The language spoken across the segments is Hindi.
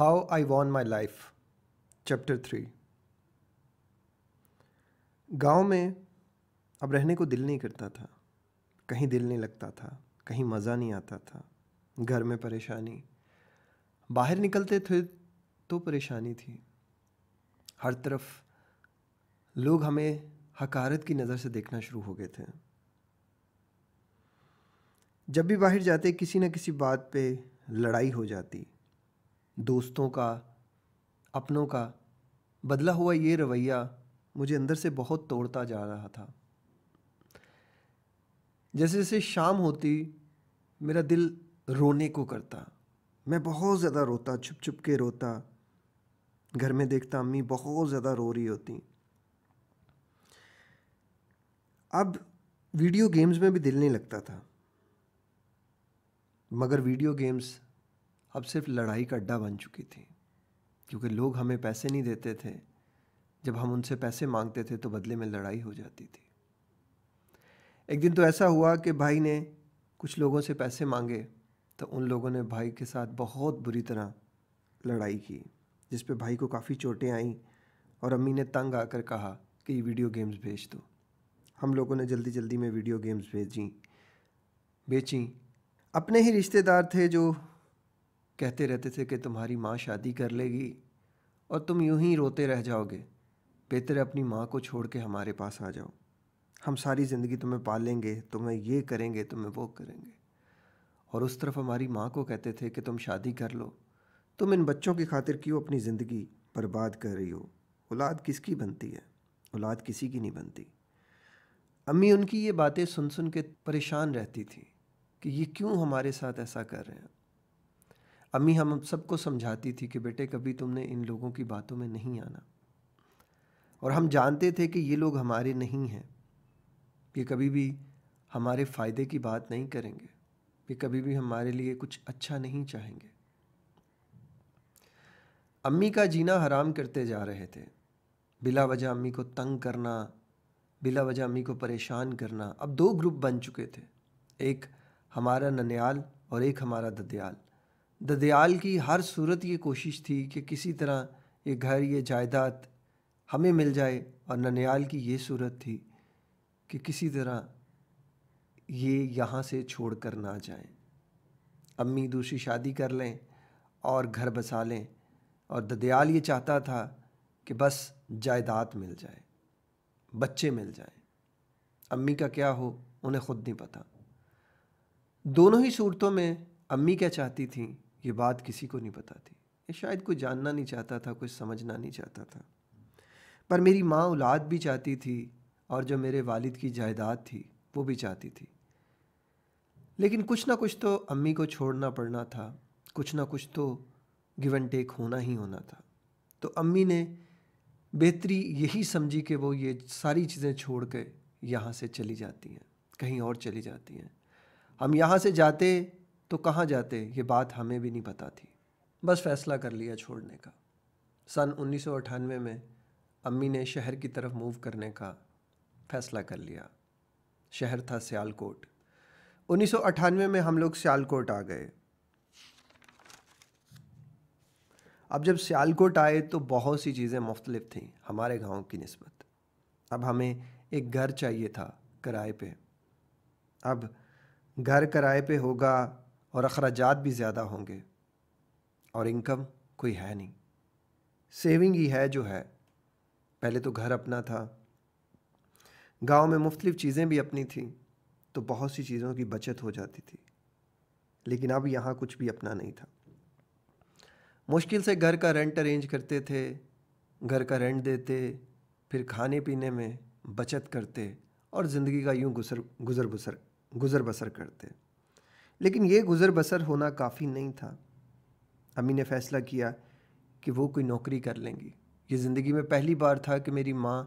How I Won My Life chapter three गांव में अब रहने को दिल नहीं करता था कहीं दिल नहीं लगता था कहीं मज़ा नहीं आता था घर में परेशानी बाहर निकलते थे तो परेशानी थी हर तरफ लोग हमें हकारत की नज़र से देखना शुरू हो गए थे जब भी बाहर जाते किसी न किसी बात पे लड़ाई हो जाती दोस्तों का अपनों का बदला हुआ ये रवैया मुझे अंदर से बहुत तोड़ता जा रहा था जैसे जैसे शाम होती मेरा दिल रोने को करता मैं बहुत ज़्यादा रोता छुप छुप के रोता घर में देखता अम्मी बहुत ज़्यादा रो रही होती अब वीडियो गेम्स में भी दिल नहीं लगता था मगर वीडियो गेम्स अब सिर्फ लड़ाई का अड्डा बन चुकी थी क्योंकि लोग हमें पैसे नहीं देते थे जब हम उनसे पैसे मांगते थे तो बदले में लड़ाई हो जाती थी एक दिन तो ऐसा हुआ कि भाई ने कुछ लोगों से पैसे मांगे तो उन लोगों ने भाई के साथ बहुत बुरी तरह लड़ाई की जिस पे भाई को काफ़ी चोटें आईं और अम्मी ने तंग आकर कहा कि ये वीडियो गेम्स भेज दो हम लोगों ने जल्दी जल्दी में वीडियो गेम्स भेजी बेची अपने ही रिश्तेदार थे जो कहते रहते थे कि तुम्हारी माँ शादी कर लेगी और तुम यूं ही रोते रह जाओगे बेहतर है अपनी माँ को छोड़ के हमारे पास आ जाओ हम सारी ज़िंदगी तुम्हें पालेंगे तुम्हें ये करेंगे तुम्हें वो करेंगे और उस तरफ हमारी माँ को कहते थे कि तुम शादी कर लो तुम इन बच्चों की खातिर क्यों अपनी ज़िंदगी बर्बाद कर रही हो औलाद किसकी बनती है औलाद किसी की नहीं बनती अम्मी उनकी ये बातें सुन सुन के परेशान रहती थी कि ये क्यों हमारे साथ ऐसा कर रहे हैं अम्मी हम सबको समझाती थी कि बेटे कभी तुमने इन लोगों की बातों में नहीं आना और हम जानते थे कि ये लोग हमारे नहीं हैं ये कभी भी हमारे फ़ायदे की बात नहीं करेंगे ये कभी भी हमारे लिए कुछ अच्छा नहीं चाहेंगे अम्मी का जीना हराम करते जा रहे थे बिला वजह अम्मी को तंग करना बिला वजह अम्मी को परेशान करना अब दो ग्रुप बन चुके थे एक हमारा ननियाल और एक हमारा ददयाल ददयाल की हर सूरत ये कोशिश थी कि किसी तरह ये घर ये जायदाद हमें मिल जाए और ननयाल की ये सूरत थी कि किसी तरह ये यहाँ से छोड़ कर ना जाए अम्मी दूसरी शादी कर लें और घर बसा लें और ददयाल ये चाहता था कि बस जायदाद मिल जाए बच्चे मिल जाए अम्मी का क्या हो उन्हें खुद नहीं पता दोनों ही सूरतों में अम्मी क्या चाहती थीं ये बात किसी को नहीं पता थी ये शायद कोई जानना नहीं चाहता था कुछ समझना नहीं चाहता था पर मेरी माँ औलाद भी चाहती थी और जो मेरे वालिद की जायदाद थी वो भी चाहती थी लेकिन कुछ ना कुछ तो अम्मी को छोड़ना पड़ना था कुछ ना कुछ तो गिव एंड टेक होना ही होना था तो अम्मी ने बेहतरी यही समझी कि वो ये सारी चीज़ें छोड़ के यहाँ से चली जाती हैं कहीं और चली जाती हैं हम यहाँ से जाते तो कहाँ जाते ये बात हमें भी नहीं पता थी बस फैसला कर लिया छोड़ने का सन उन्नीस में अम्मी ने शहर की तरफ मूव करने का फैसला कर लिया शहर था सियालकोट उन्नीस में हम लोग सियालकोट आ गए अब जब सियालकोट आए तो बहुत सी चीज़ें मुख्तलिफ थीं हमारे गांव की नस्बत अब हमें एक घर चाहिए था किराए पे अब घर किराए पे होगा और अखराज भी ज़्यादा होंगे और इनकम कोई है नहीं सेविंग ही है जो है पहले तो घर अपना था गांव में मुख्तलिफ चीज़ें भी अपनी थी तो बहुत सी चीज़ों की बचत हो जाती थी लेकिन अब यहाँ कुछ भी अपना नहीं था मुश्किल से घर का रेंट अरेंज करते थे घर का रेंट देते फिर खाने पीने में बचत करते और ज़िंदगी का यूँ गुसर गुज़र बसर गुज़र बसर करते लेकिन ये गुज़र बसर होना काफ़ी नहीं था अम्मी ने फ़ैसला किया कि वो कोई नौकरी कर लेंगी ये ज़िंदगी में पहली बार था कि मेरी माँ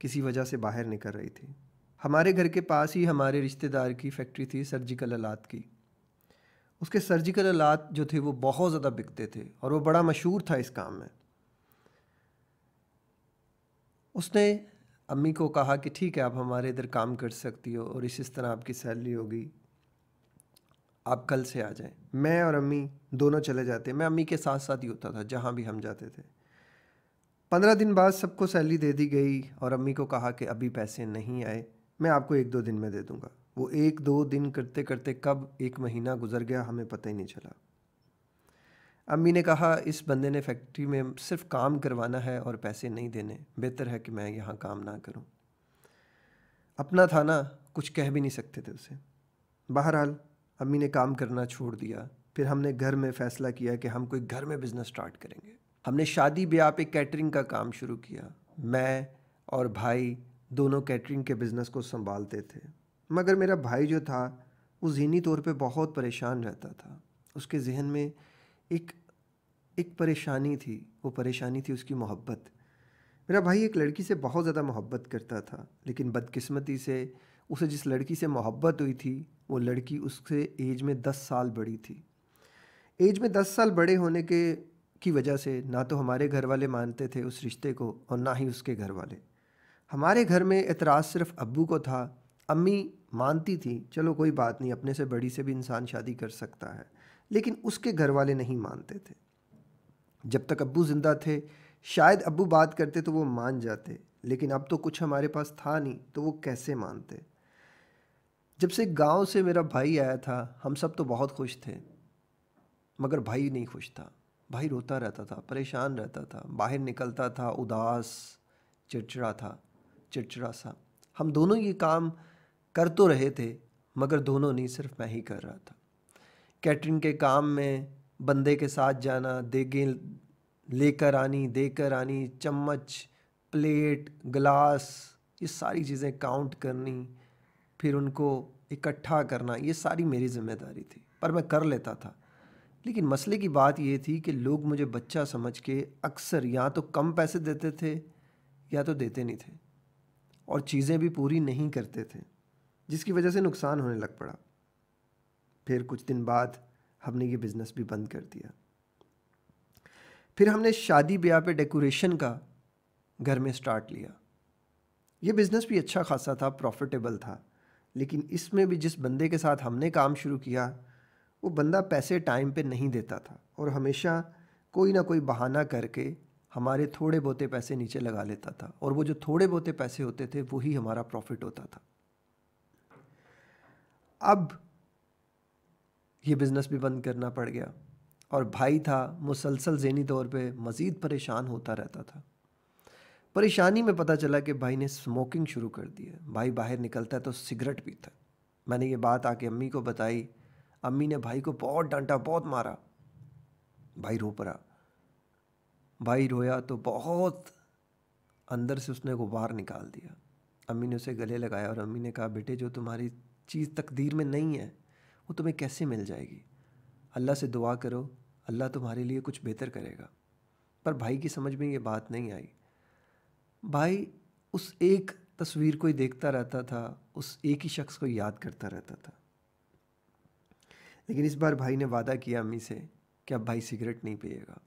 किसी वजह से बाहर निकल रही थी हमारे घर के पास ही हमारे रिश्तेदार की फैक्ट्री थी सर्जिकल आलात की उसके सर्जिकल आलात जो थे वो बहुत ज़्यादा बिकते थे और वो बड़ा मशहूर था इस काम में उसने अम्मी को कहा कि ठीक है आप हमारे इधर काम कर सकती हो और इस तरह आपकी सैलरी होगी आप कल से आ जाएं मैं और अम्मी दोनों चले जाते मैं अम्मी के साथ साथ ही होता था जहाँ भी हम जाते थे पंद्रह दिन बाद सबको सैलरी दे दी गई और अम्मी को कहा कि अभी पैसे नहीं आए मैं आपको एक दो दिन में दे दूँगा वो एक दो दिन करते करते कब एक महीना गुजर गया हमें पता ही नहीं चला अम्मी ने कहा इस बंदे ने फैक्ट्री में सिर्फ काम करवाना है और पैसे नहीं देने बेहतर है कि मैं यहाँ काम ना करूँ अपना था ना कुछ कह भी नहीं सकते थे उसे बहरहाल अम्मी ने काम करना छोड़ दिया फिर हमने घर में फ़ैसला किया कि हम कोई घर में बिज़नेस स्टार्ट करेंगे हमने शादी ब्याह पे कैटरिंग का काम शुरू किया मैं और भाई दोनों कैटरिंग के बिज़नेस को संभालते थे मगर मेरा भाई जो था वो जहनी तौर पे बहुत परेशान रहता था उसके जहन में एक एक परेशानी थी वो परेशानी थी उसकी मोहब्बत मेरा भाई एक लड़की से बहुत ज़्यादा मोहब्बत करता था लेकिन बदकिस्मती से उसे जिस लड़की से मोहब्बत हुई थी वो लड़की उससे एज में दस साल बड़ी थी एज में दस साल बड़े होने के की वजह से ना तो हमारे घर वाले मानते थे उस रिश्ते को और ना ही उसके घर वाले हमारे घर में एतराज़ सिर्फ अब्बू को था अम्मी मानती थी चलो कोई बात नहीं अपने से बड़ी से भी इंसान शादी कर सकता है लेकिन उसके घर वाले नहीं मानते थे जब तक अब्बू ज़िंदा थे शायद अब्बू बात करते तो वो मान जाते लेकिन अब तो कुछ हमारे पास था नहीं तो वो कैसे मानते जब से गांव से मेरा भाई आया था हम सब तो बहुत खुश थे मगर भाई नहीं खुश था भाई रोता रहता था परेशान रहता था बाहर निकलता था उदास चिड़चिड़ा था चिड़चिड़ा सा हम दोनों ये काम कर तो रहे थे मगर दोनों नहीं सिर्फ मैं ही कर रहा था कैटरिंग के काम में बंदे के साथ जाना देगें लेकर आनी देकर आनी चम्मच प्लेट ग्लास ये सारी चीज़ें काउंट करनी फिर उनको इकट्ठा करना ये सारी मेरी जिम्मेदारी थी पर मैं कर लेता था लेकिन मसले की बात ये थी कि लोग मुझे बच्चा समझ के अक्सर या तो कम पैसे देते थे या तो देते नहीं थे और चीज़ें भी पूरी नहीं करते थे जिसकी वजह से नुकसान होने लग पड़ा फिर कुछ दिन बाद हमने ये बिज़नेस भी बंद कर दिया फिर हमने शादी ब्याह पे डेकोरेशन का घर में स्टार्ट लिया ये बिज़नेस भी अच्छा खासा था प्रॉफिटेबल था लेकिन इसमें भी जिस बंदे के साथ हमने काम शुरू किया वो बंदा पैसे टाइम पे नहीं देता था और हमेशा कोई ना कोई बहाना करके हमारे थोड़े बहुते पैसे नीचे लगा लेता था और वो जो थोड़े बहुते पैसे होते थे वही हमारा प्रॉफिट होता था अब ये बिज़नेस भी बंद करना पड़ गया और भाई था मुसलसल जहनी तौर पे मज़ीद परेशान होता रहता था परेशानी में पता चला कि भाई ने स्मोकिंग शुरू कर दी है भाई बाहर निकलता है तो सिगरेट पीता है मैंने ये बात आके अम्मी को बताई अम्मी ने भाई को बहुत डांटा बहुत मारा भाई रो पड़ा भाई रोया तो बहुत अंदर से उसने गुब्बार निकाल दिया अम्मी ने उसे गले लगाया और अम्मी ने कहा बेटे जो तुम्हारी चीज़ तकदीर में नहीं है वो तुम्हें कैसे मिल जाएगी अल्लाह से दुआ करो अल्लाह तुम्हारे लिए कुछ बेहतर करेगा पर भाई की समझ में ये बात नहीं आई भाई उस एक तस्वीर को ही देखता रहता था उस एक ही शख्स को याद करता रहता था लेकिन इस बार भाई ने वादा किया अम्मी से कि अब भाई सिगरेट नहीं पिएगा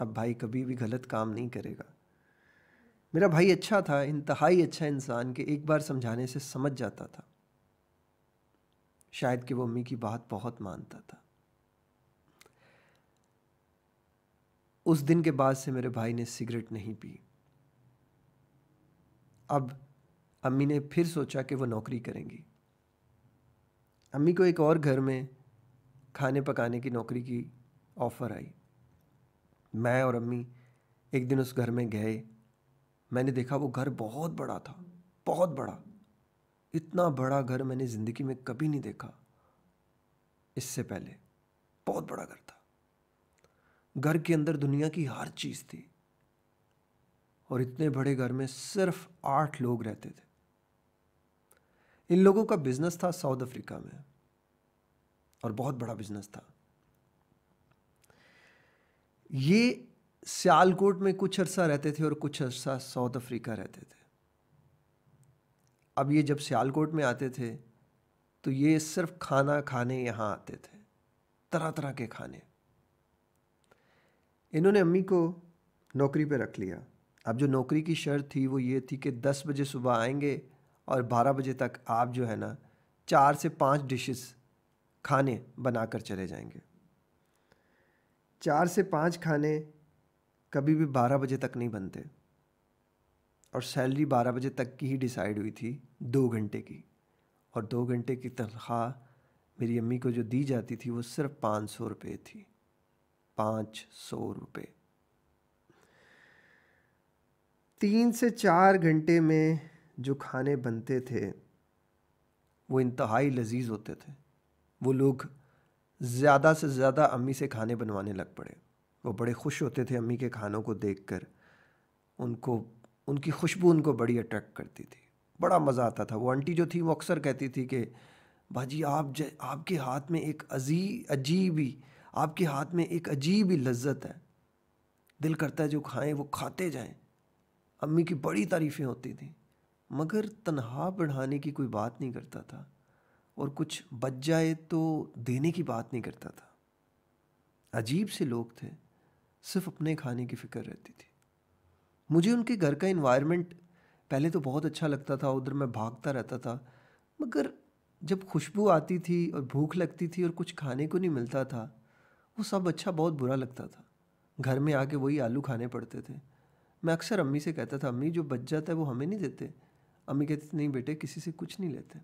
अब भाई कभी भी गलत काम नहीं करेगा मेरा भाई अच्छा था इंतहाई अच्छा इंसान के एक बार समझाने से समझ जाता था शायद कि वो अम्मी की बात बहुत मानता था उस दिन के बाद से मेरे भाई ने सिगरेट नहीं पी अब अम्मी ने फिर सोचा कि वो नौकरी करेंगी अम्मी को एक और घर में खाने पकाने की नौकरी की ऑफ़र आई मैं और अम्मी एक दिन उस घर में गए मैंने देखा वो घर बहुत बड़ा था बहुत बड़ा इतना बड़ा घर मैंने ज़िंदगी में कभी नहीं देखा इससे पहले बहुत बड़ा घर था घर के अंदर दुनिया की हर चीज़ थी और इतने बड़े घर में सिर्फ आठ लोग रहते थे इन लोगों का बिजनेस था साउथ अफ्रीका में और बहुत बड़ा बिजनेस था ये सियालकोट में कुछ अरसा रहते थे और कुछ अरसा साउथ अफ्रीका रहते थे अब ये जब सियालकोट में आते थे तो ये सिर्फ खाना खाने यहाँ आते थे तरह तरह के खाने इन्होंने अम्मी को नौकरी पे रख लिया अब जो नौकरी की शर्त थी वो ये थी कि दस बजे सुबह आएंगे और बारह बजे तक आप जो है ना चार से पाँच डिशेस खाने बना कर चले जाएंगे चार से पाँच खाने कभी भी बारह बजे तक नहीं बनते और सैलरी बारह बजे तक की ही डिसाइड हुई थी दो घंटे की और दो घंटे की तनख्वाह मेरी अम्मी को जो दी जाती थी वो सिर्फ पाँच सौ रुपये थी पाँच सौ रुपये तीन से चार घंटे में जो खाने बनते थे वो इंतहाई लजीज होते थे वो लोग ज़्यादा से ज़्यादा अम्मी से खाने बनवाने लग पड़े वो बड़े खुश होते थे अम्मी के खानों को देख कर उनको उनकी खुशबू उनको बड़ी अट्रैक्ट करती थी बड़ा मज़ा आता था वो आंटी जो थी वो अक्सर कहती थी कि भाजी आप ज आपके हाथ में एक अजी अजीब ही आपके हाथ में एक अजीब ही लज्जत है दिल करता है जो खाएं वो खाते जाएं अम्मी की बड़ी तारीफ़ें होती थी मगर तनहा बढ़ाने की कोई बात नहीं करता था और कुछ बच जाए तो देने की बात नहीं करता था अजीब से लोग थे सिर्फ अपने खाने की फ़िक्र रहती थी मुझे उनके घर का इन्वायरमेंट पहले तो बहुत अच्छा लगता था उधर मैं भागता रहता था मगर जब खुशबू आती थी और भूख लगती थी और कुछ खाने को नहीं मिलता था वो सब अच्छा बहुत बुरा लगता था घर में आके वही आलू खाने पड़ते थे मैं अक्सर अम्मी से कहता था अम्मी जो बच जाता है वो हमें नहीं देते अम्मी कहते थे नहीं बेटे किसी से कुछ नहीं लेते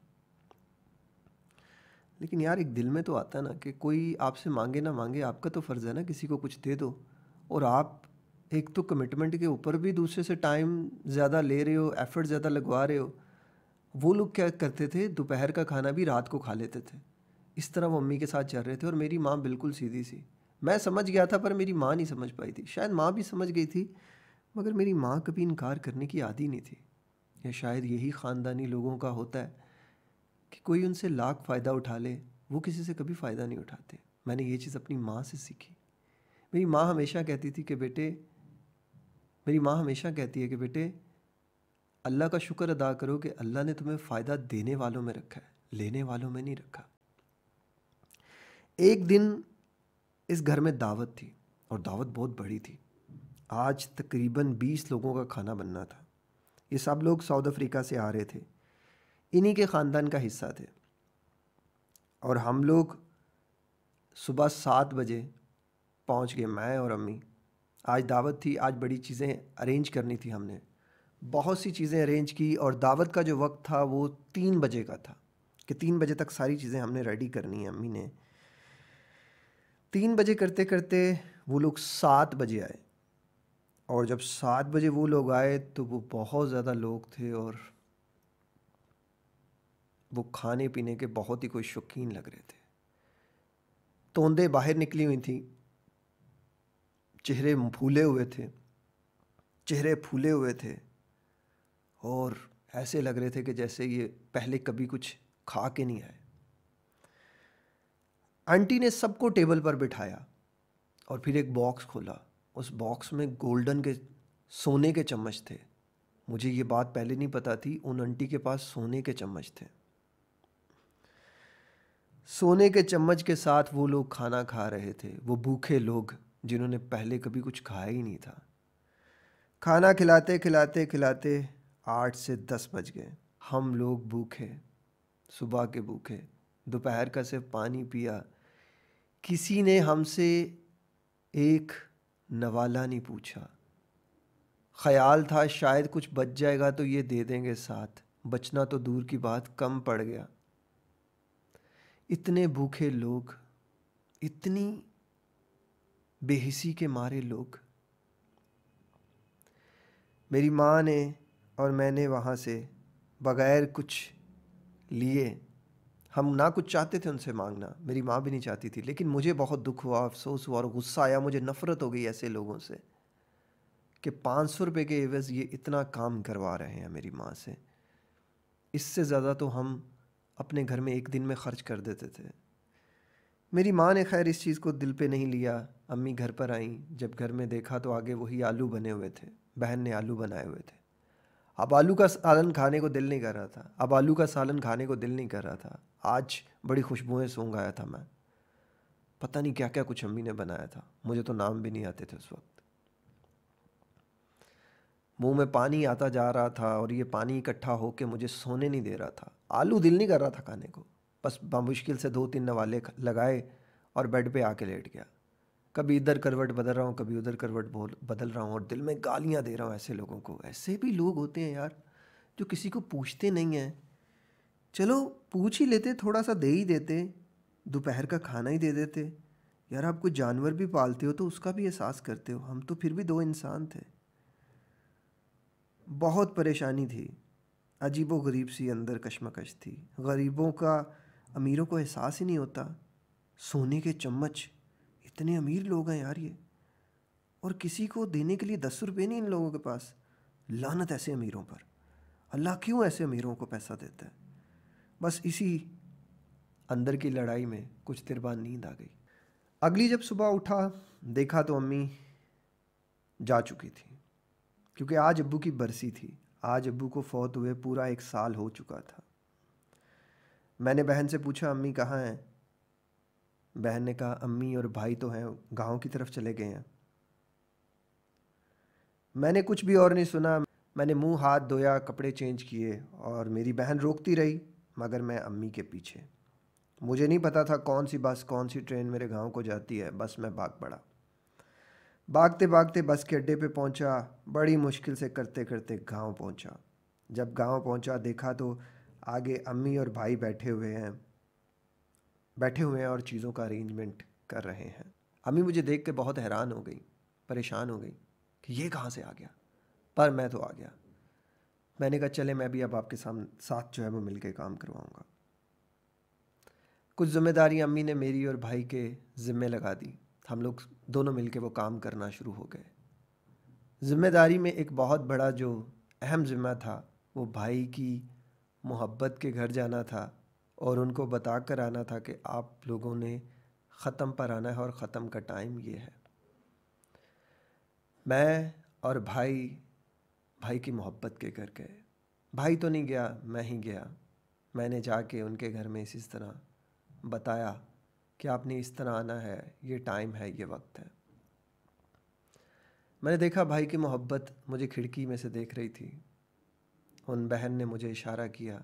लेकिन यार एक दिल में तो आता ना कि कोई आपसे मांगे ना मांगे आपका तो फ़र्ज़ है ना किसी को कुछ दे दो और आप एक तो कमिटमेंट के ऊपर भी दूसरे से टाइम ज़्यादा ले रहे हो एफ़र्ट ज़्यादा लगवा रहे हो वो लोग क्या करते थे दोपहर का खाना भी रात को खा लेते थे इस तरह वो अम्मी के साथ चल रहे थे और मेरी माँ बिल्कुल सीधी सी मैं समझ गया था पर मेरी माँ नहीं समझ पाई थी शायद माँ भी समझ गई थी मगर मेरी माँ कभी इनकार करने की आदि नहीं थी या शायद यही ख़ानदानी लोगों का होता है कि कोई उनसे लाख फ़ायदा उठा ले वो किसी से कभी फ़ायदा नहीं उठाते मैंने ये चीज़ अपनी माँ से सीखी मेरी माँ हमेशा कहती थी कि बेटे मेरी माँ हमेशा कहती है कि बेटे अल्लाह का शुक्र अदा करो कि अल्लाह ने तुम्हें फ़ायदा देने वालों में रखा है लेने वालों में नहीं रखा एक दिन इस घर में दावत थी और दावत बहुत बड़ी थी आज तकरीबन बीस लोगों का खाना बनना था ये सब लोग साउथ अफ्रीका से आ रहे थे इन्हीं के ख़ानदान का हिस्सा थे और हम लोग सुबह सात बजे पहुंच गए मैं और अम्मी आज दावत थी आज बड़ी चीज़ें अरेंज करनी थी हमने बहुत सी चीज़ें अरेंज की और दावत का जो वक्त था वो तीन बजे का था कि तीन बजे तक सारी चीज़ें हमने रेडी करनी है अम्मी ने तीन बजे करते करते वो लोग सात बजे आए और जब सात बजे वो लोग आए तो वो बहुत ज़्यादा लोग थे और वो खाने पीने के बहुत ही कोई शौकीन लग रहे थे तोंदे बाहर निकली हुई थी चेहरे फूले हुए थे चेहरे फूले हुए थे और ऐसे लग रहे थे कि जैसे ये पहले कभी कुछ खा के नहीं आए आंटी ने सबको टेबल पर बिठाया और फिर एक बॉक्स खोला उस बॉक्स में गोल्डन के सोने के चम्मच थे मुझे ये बात पहले नहीं पता थी उन आंटी के पास सोने के चम्मच थे सोने के चम्मच के साथ वो लोग खाना खा रहे थे वो भूखे लोग जिन्होंने पहले कभी कुछ खाया ही नहीं था खाना खिलाते खिलाते खिलाते आठ से दस बज गए हम लोग भूखे सुबह के भूखे दोपहर का सिर्फ पानी पिया किसी ने हमसे एक नवाला ने पूछा ख्याल था शायद कुछ बच जाएगा तो ये दे देंगे साथ बचना तो दूर की बात कम पड़ गया इतने भूखे लोग इतनी बेहिसी के मारे लोग मेरी माँ ने और मैंने वहाँ से बग़ैर कुछ लिए हम ना कुछ चाहते थे उनसे मांगना मेरी माँ भी नहीं चाहती थी लेकिन मुझे बहुत दुख हुआ अफसोस हुआ और गुस्सा आया मुझे नफ़रत हो गई ऐसे लोगों से कि पाँच सौ रुपये के एवज़ ये इतना काम करवा रहे हैं मेरी माँ से इससे ज़्यादा तो हम अपने घर में एक दिन में ख़र्च कर देते थे मेरी माँ ने खैर इस चीज़ को दिल पे नहीं लिया अम्मी घर पर आईं जब घर में देखा तो आगे वही आलू बने हुए थे बहन ने आलू बनाए हुए थे अब आलू का सालन खाने को दिल नहीं कर रहा था अब आलू का सालन खाने को दिल नहीं कर रहा था आज बड़ी खुशबुएं सोंग आया था मैं पता नहीं क्या क्या कुछ अम्मी ने बनाया था मुझे तो नाम भी नहीं आते थे उस वक्त मुंह में पानी आता जा रहा था और ये पानी इकट्ठा होके मुझे सोने नहीं दे रहा था आलू दिल नहीं कर रहा था खाने को बस बामुश्किल से दो तीन नवाले लगाए और बेड पे आके लेट गया कभी इधर करवट बदल रहा हूँ कभी उधर करवट बोल बदल रहा हूँ और दिल में गालियाँ दे रहा हूँ ऐसे लोगों को ऐसे भी लोग होते हैं यार जो किसी को पूछते नहीं हैं चलो पूछ ही लेते थोड़ा सा दे ही देते दोपहर का खाना ही दे देते यार आप कोई जानवर भी पालते हो तो उसका भी एहसास करते हो हम तो फिर भी दो इंसान थे बहुत परेशानी थी अजीबो गरीब सी अंदर कश्मकश थी गरीबों का अमीरों को एहसास ही नहीं होता सोने के चम्मच इतने अमीर लोग हैं यार ये और किसी को देने के लिए दस रुपये नहीं इन लोगों के पास लानत ऐसे अमीरों पर अल्लाह क्यों ऐसे अमीरों को पैसा देता है बस इसी अंदर की लड़ाई में कुछ देर बाद नींद आ गई अगली जब सुबह उठा देखा तो अम्मी जा चुकी थी क्योंकि आज अब्बू की बरसी थी आज अब्बू को फौत हुए पूरा एक साल हो चुका था मैंने बहन से पूछा अम्मी कहाँ हैं बहन ने कहा अम्मी और भाई तो हैं गांव की तरफ चले गए हैं मैंने कुछ भी और नहीं सुना मैंने मुंह हाथ धोया कपड़े चेंज किए और मेरी बहन रोकती रही मगर मैं अम्मी के पीछे मुझे नहीं पता था कौन सी बस कौन सी ट्रेन मेरे गांव को जाती है बस मैं भाग पड़ा भागते भागते बस के अड्डे पे पहुंचा बड़ी मुश्किल से करते करते गांव पहुंचा जब गांव पहुंचा देखा तो आगे अम्मी और भाई बैठे हुए हैं बैठे हुए हैं और चीज़ों का अरेंजमेंट कर रहे हैं अम्मी मुझे देख के बहुत हैरान हो गई परेशान हो गई कि ये कहाँ से आ गया पर मैं तो आ गया मैंने कहा चले मैं भी अब आपके सामने साथ जो है वो मिल काम करवाऊँगा कुछ जिम्मेदारी अम्मी ने मेरी और भाई के ज़िम्मे लगा दी हम लोग दोनों मिल के वो काम करना शुरू हो गए ज़िम्मेदारी में एक बहुत बड़ा जो अहम ज़िम्मा था वो भाई की मोहब्बत के घर जाना था और उनको बता कर आना था कि आप लोगों ने ख़त्म पर आना है और ख़त्म का टाइम ये है मैं और भाई भाई की मोहब्बत के करके भाई तो नहीं गया मैं ही गया मैंने जाके उनके घर में इसी तरह बताया कि आपने इस तरह आना है ये टाइम है ये वक्त है मैंने देखा भाई की मोहब्बत मुझे खिड़की में से देख रही थी उन बहन ने मुझे इशारा किया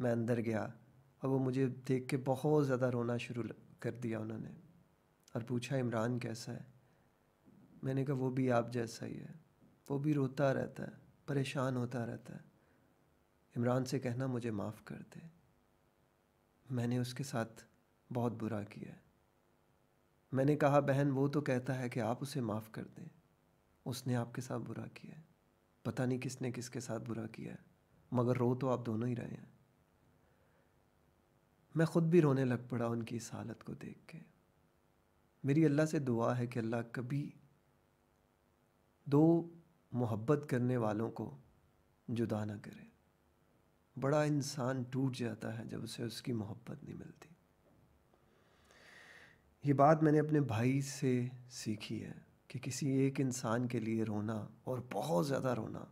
मैं अंदर गया और वो मुझे देख के बहुत ज़्यादा रोना शुरू कर दिया उन्होंने और पूछा इमरान कैसा है मैंने कहा वो भी आप जैसा ही है वो भी रोता रहता है परेशान होता रहता है इमरान से कहना मुझे माफ़ कर दे मैंने उसके साथ बहुत बुरा किया है मैंने कहा बहन वो तो कहता है कि आप उसे माफ़ कर दें उसने आपके साथ बुरा किया है पता नहीं किसने किसके साथ बुरा किया है मगर रो तो आप दोनों ही रहे हैं मैं ख़ुद भी रोने लग पड़ा उनकी इस हालत को देख के मेरी अल्लाह से दुआ है कि अल्लाह कभी दो मोहब्बत करने वालों को जुदा ना करे बड़ा इंसान टूट जाता है जब उसे उसकी मोहब्बत नहीं मिलती ये बात मैंने अपने भाई से सीखी है कि किसी एक इंसान के लिए रोना और बहुत ज़्यादा रोना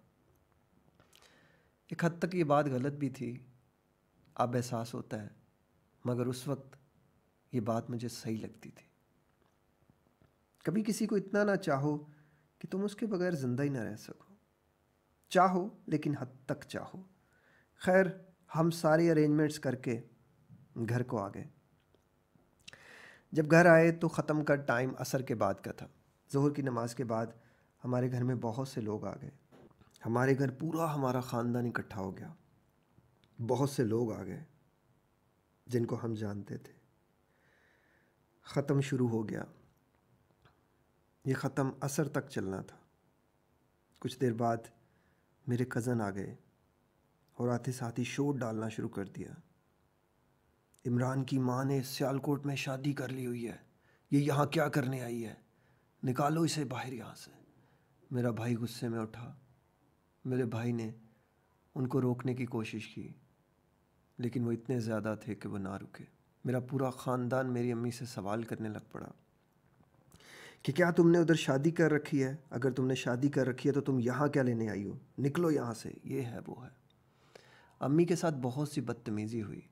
एक हद तक ये बात गलत भी थी अब एहसास होता है मगर उस वक्त ये बात मुझे सही लगती थी कभी किसी को इतना ना चाहो कि तुम उसके बगैर ज़िंदा ही ना रह सको चाहो लेकिन हद तक चाहो खैर हम सारे अरेंजमेंट्स करके घर को आ गए जब घर आए तो ख़त्म का टाइम असर के बाद का था जहर की नमाज़ के बाद हमारे घर में बहुत से लोग आ गए हमारे घर पूरा हमारा ख़ानदान इकट्ठा हो गया बहुत से लोग आ गए जिनको हम जानते थे ख़त्म शुरू हो गया ये ख़त्म असर तक चलना था कुछ देर बाद मेरे कज़न आ गए और आते साथ ही शोर डालना शुरू कर दिया इमरान की माँ ने सियालकोट में शादी कर ली हुई है ये यहाँ क्या करने आई है निकालो इसे बाहर यहाँ से मेरा भाई गुस्से में उठा मेरे भाई ने उनको रोकने की कोशिश की लेकिन वो इतने ज़्यादा थे कि वो ना रुके मेरा पूरा ख़ानदान मेरी अम्मी से सवाल करने लग पड़ा कि क्या तुमने उधर शादी कर रखी है अगर तुमने शादी कर रखी है तो तुम यहाँ क्या लेने आई हो निकलो यहाँ से ये है वो है अम्मी के साथ बहुत सी बदतमीज़ी हुई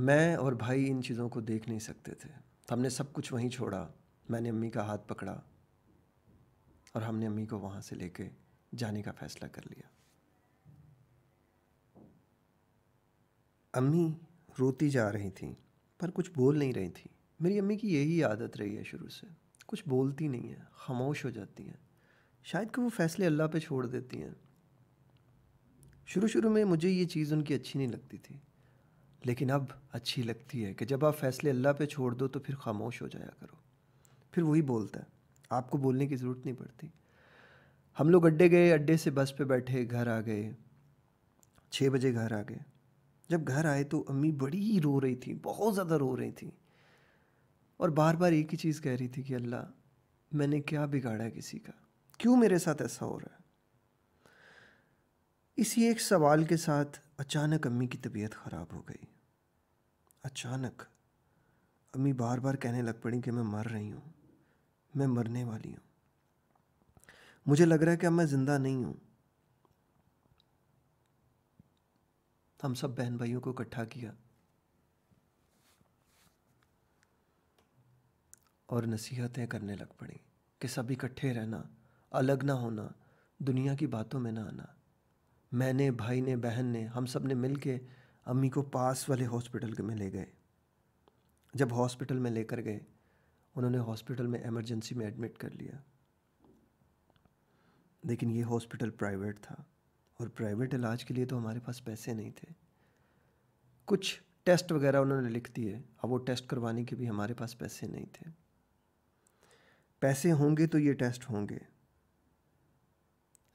मैं और भाई इन चीज़ों को देख नहीं सकते थे हमने सब कुछ वहीं छोड़ा मैंने अम्मी का हाथ पकड़ा और हमने अम्मी को वहाँ से लेके जाने का फ़ैसला कर लिया अम्मी रोती जा रही थी पर कुछ बोल नहीं रही थी मेरी अम्मी की यही आदत रही है शुरू से कुछ बोलती नहीं है खामोश हो जाती हैं शायद कि वो फैसले अल्लाह पे छोड़ देती हैं शुरू शुरू में मुझे ये चीज़ उनकी अच्छी नहीं लगती थी लेकिन अब अच्छी लगती है कि जब आप फैसले अल्लाह पे छोड़ दो तो फिर खामोश हो जाया करो फिर वही बोलता है आपको बोलने की ज़रूरत नहीं पड़ती हम लोग अड्डे गए अड्डे से बस पे बैठे घर आ गए छः बजे घर आ गए जब घर आए तो अम्मी बड़ी रो रही थी बहुत ज़्यादा रो रही थी और बार बार एक ही चीज़ कह रही थी कि अल्लाह मैंने क्या बिगाड़ा किसी का क्यों मेरे साथ ऐसा हो रहा है इसी एक सवाल के साथ अचानक अम्मी की तबीयत ख़राब हो गई अचानक अम्मी बार बार कहने लग पड़ी कि मैं मर रही हूँ मैं मरने वाली हूँ मुझे लग रहा है कि अब मैं ज़िंदा नहीं हूँ हम सब बहन भाइयों को इकट्ठा किया और नसीहतें करने लग पड़ी कि सब इकट्ठे रहना अलग ना होना दुनिया की बातों में ना आना मैंने भाई ने बहन ने हम सब ने मिल के अम्मी को पास वाले हॉस्पिटल में ले गए जब हॉस्पिटल में लेकर गए उन्होंने हॉस्पिटल में एमरजेंसी में एडमिट कर लिया लेकिन ये हॉस्पिटल प्राइवेट था और प्राइवेट इलाज के लिए तो हमारे पास पैसे नहीं थे कुछ टेस्ट वगैरह उन्होंने लिख दिए अब वो टेस्ट करवाने के भी हमारे पास पैसे नहीं थे पैसे होंगे तो ये टेस्ट होंगे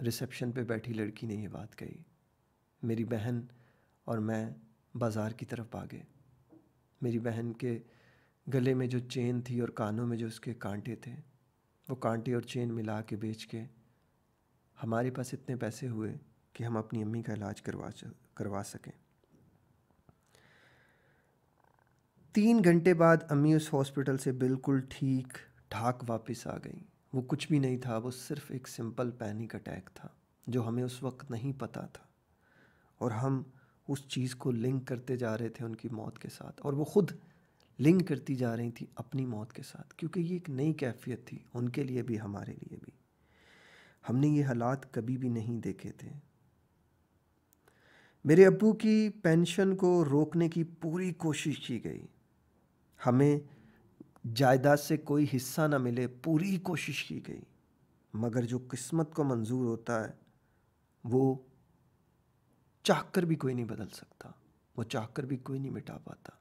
रिसेप्शन पे बैठी लड़की ने ये बात कही मेरी बहन और मैं बाज़ार की तरफ भागे मेरी बहन के गले में जो चेन थी और कानों में जो उसके कांटे थे वो कांटे और चेन मिला के बेच के हमारे पास इतने पैसे हुए कि हम अपनी अम्मी का इलाज करवा करवा सकें तीन घंटे बाद अम्मी उस हॉस्पिटल से बिल्कुल ठीक ठाक वापस आ गई वो कुछ भी नहीं था वो सिर्फ एक सिंपल पैनिक अटैक था जो हमें उस वक्त नहीं पता था और हम उस चीज़ को लिंक करते जा रहे थे उनकी मौत के साथ और वो खुद लिंक करती जा रही थी अपनी मौत के साथ क्योंकि ये एक नई कैफियत थी उनके लिए भी हमारे लिए भी हमने ये हालात कभी भी नहीं देखे थे मेरे अबू की पेंशन को रोकने की पूरी कोशिश की गई हमें जायदाद से कोई हिस्सा ना मिले पूरी कोशिश की गई मगर जो किस्मत को मंजूर होता है वो चाहकर भी कोई नहीं बदल सकता वो चाहकर भी कोई नहीं मिटा पाता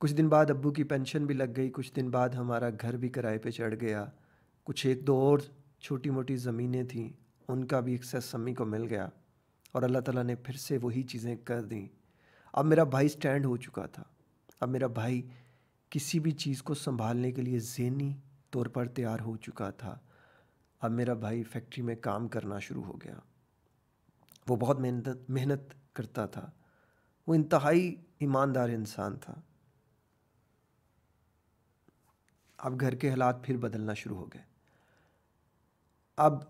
कुछ दिन बाद अब्बू की पेंशन भी लग गई कुछ दिन बाद हमारा घर भी किराए पे चढ़ गया कुछ एक दो और छोटी मोटी ज़मीनें थीं उनका भी एक्सेस सम्मी को मिल गया और अल्लाह ताला ने फिर से वही चीज़ें कर दी अब मेरा भाई स्टैंड हो चुका था अब मेरा भाई किसी भी चीज़ को संभालने के लिए जहनी तौर पर तैयार हो चुका था अब मेरा भाई फैक्ट्री में काम करना शुरू हो गया वो बहुत मेहनत मेहनत करता था वो इंतहाई ईमानदार इंसान था अब घर के हालात फिर बदलना शुरू हो गए अब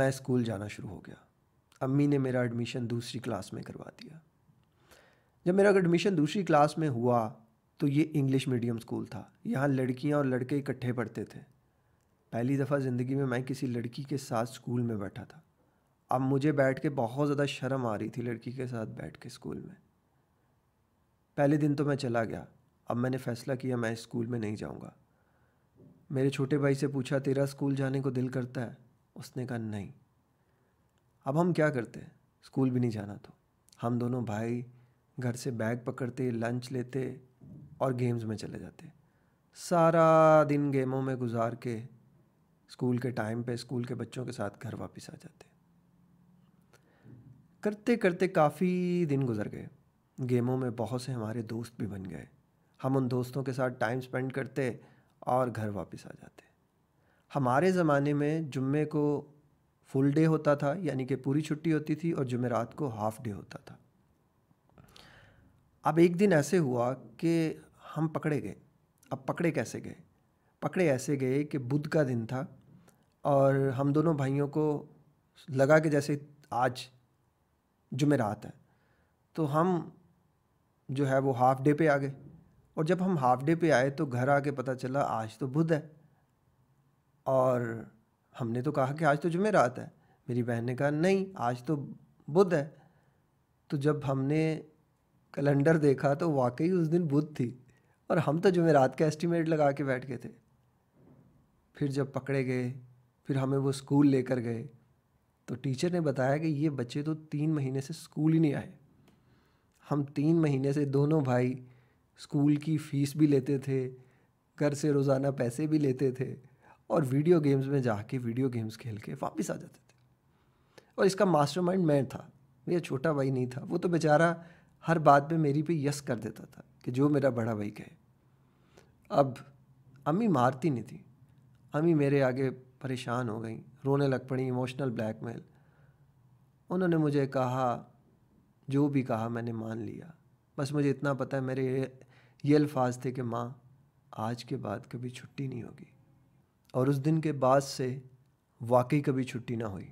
मैं स्कूल जाना शुरू हो गया अम्मी ने मेरा एडमिशन दूसरी क्लास में करवा दिया जब मेरा एडमिशन दूसरी क्लास में हुआ तो ये इंग्लिश मीडियम स्कूल था यहाँ लड़कियाँ और लड़के इकट्ठे पढ़ते थे पहली दफ़ा ज़िंदगी में मैं किसी लड़की के साथ स्कूल में बैठा था अब मुझे बैठ के बहुत ज़्यादा शर्म आ रही थी लड़की के साथ बैठ के स्कूल में पहले दिन तो मैं चला गया अब मैंने फ़ैसला किया मैं स्कूल में नहीं जाऊँगा मेरे छोटे भाई से पूछा तेरा स्कूल जाने को दिल करता है उसने कहा नहीं अब हम क्या करते स्कूल भी नहीं जाना तो हम दोनों भाई घर से बैग पकड़ते लंच लेते और गेम्स में चले जाते सारा दिन गेमों में गुजार के स्कूल के टाइम पे स्कूल के बच्चों के साथ घर वापस आ जाते करते करते काफ़ी दिन गुजर गए गेमों में बहुत से हमारे दोस्त भी बन गए हम उन दोस्तों के साथ टाइम स्पेंड करते और घर वापस आ जाते हमारे ज़माने में जुम्मे को फुल डे होता था यानी कि पूरी छुट्टी होती थी और जुमेरात को हाफ डे होता था अब एक दिन ऐसे हुआ कि हम पकड़े गए अब पकड़े कैसे गए पकड़े ऐसे गए कि बुध का दिन था और हम दोनों भाइयों को लगा कि जैसे आज जुमेरात है तो हम जो है वो हाफ़ डे पे आ गए और जब हम हाफ़ डे पे आए तो घर आके पता चला आज तो बुध है और हमने तो कहा कि आज तो जुमेरात है मेरी बहन ने कहा नहीं आज तो बुध है तो जब हमने कैलेंडर देखा तो वाकई उस दिन बुध थी और हम तो रात का एस्टिमेट लगा के बैठ गए थे फिर जब पकड़े गए फिर हमें वो स्कूल लेकर गए तो टीचर ने बताया कि ये बच्चे तो तीन महीने से स्कूल ही नहीं आए हम तीन महीने से दोनों भाई स्कूल की फ़ीस भी लेते थे घर से रोज़ाना पैसे भी लेते थे और वीडियो गेम्स में जाके वीडियो गेम्स खेल के वापस आ जाते थे और इसका मास्टरमाइंड मैं था मेरा छोटा भाई नहीं था वो तो बेचारा हर बात पे मेरी पे यस कर देता था कि जो मेरा बड़ा भाई कहे अब अम्मी मारती नहीं थी अम्मी मेरे आगे परेशान हो गई रोने लग पड़ी इमोशनल ब्लैकमेल उन्होंने मुझे कहा जो भी कहा मैंने मान लिया बस मुझे इतना पता है मेरे ये, अल्फाज थे कि माँ आज के बाद कभी छुट्टी नहीं होगी और उस दिन के बाद से वाकई कभी छुट्टी ना हुई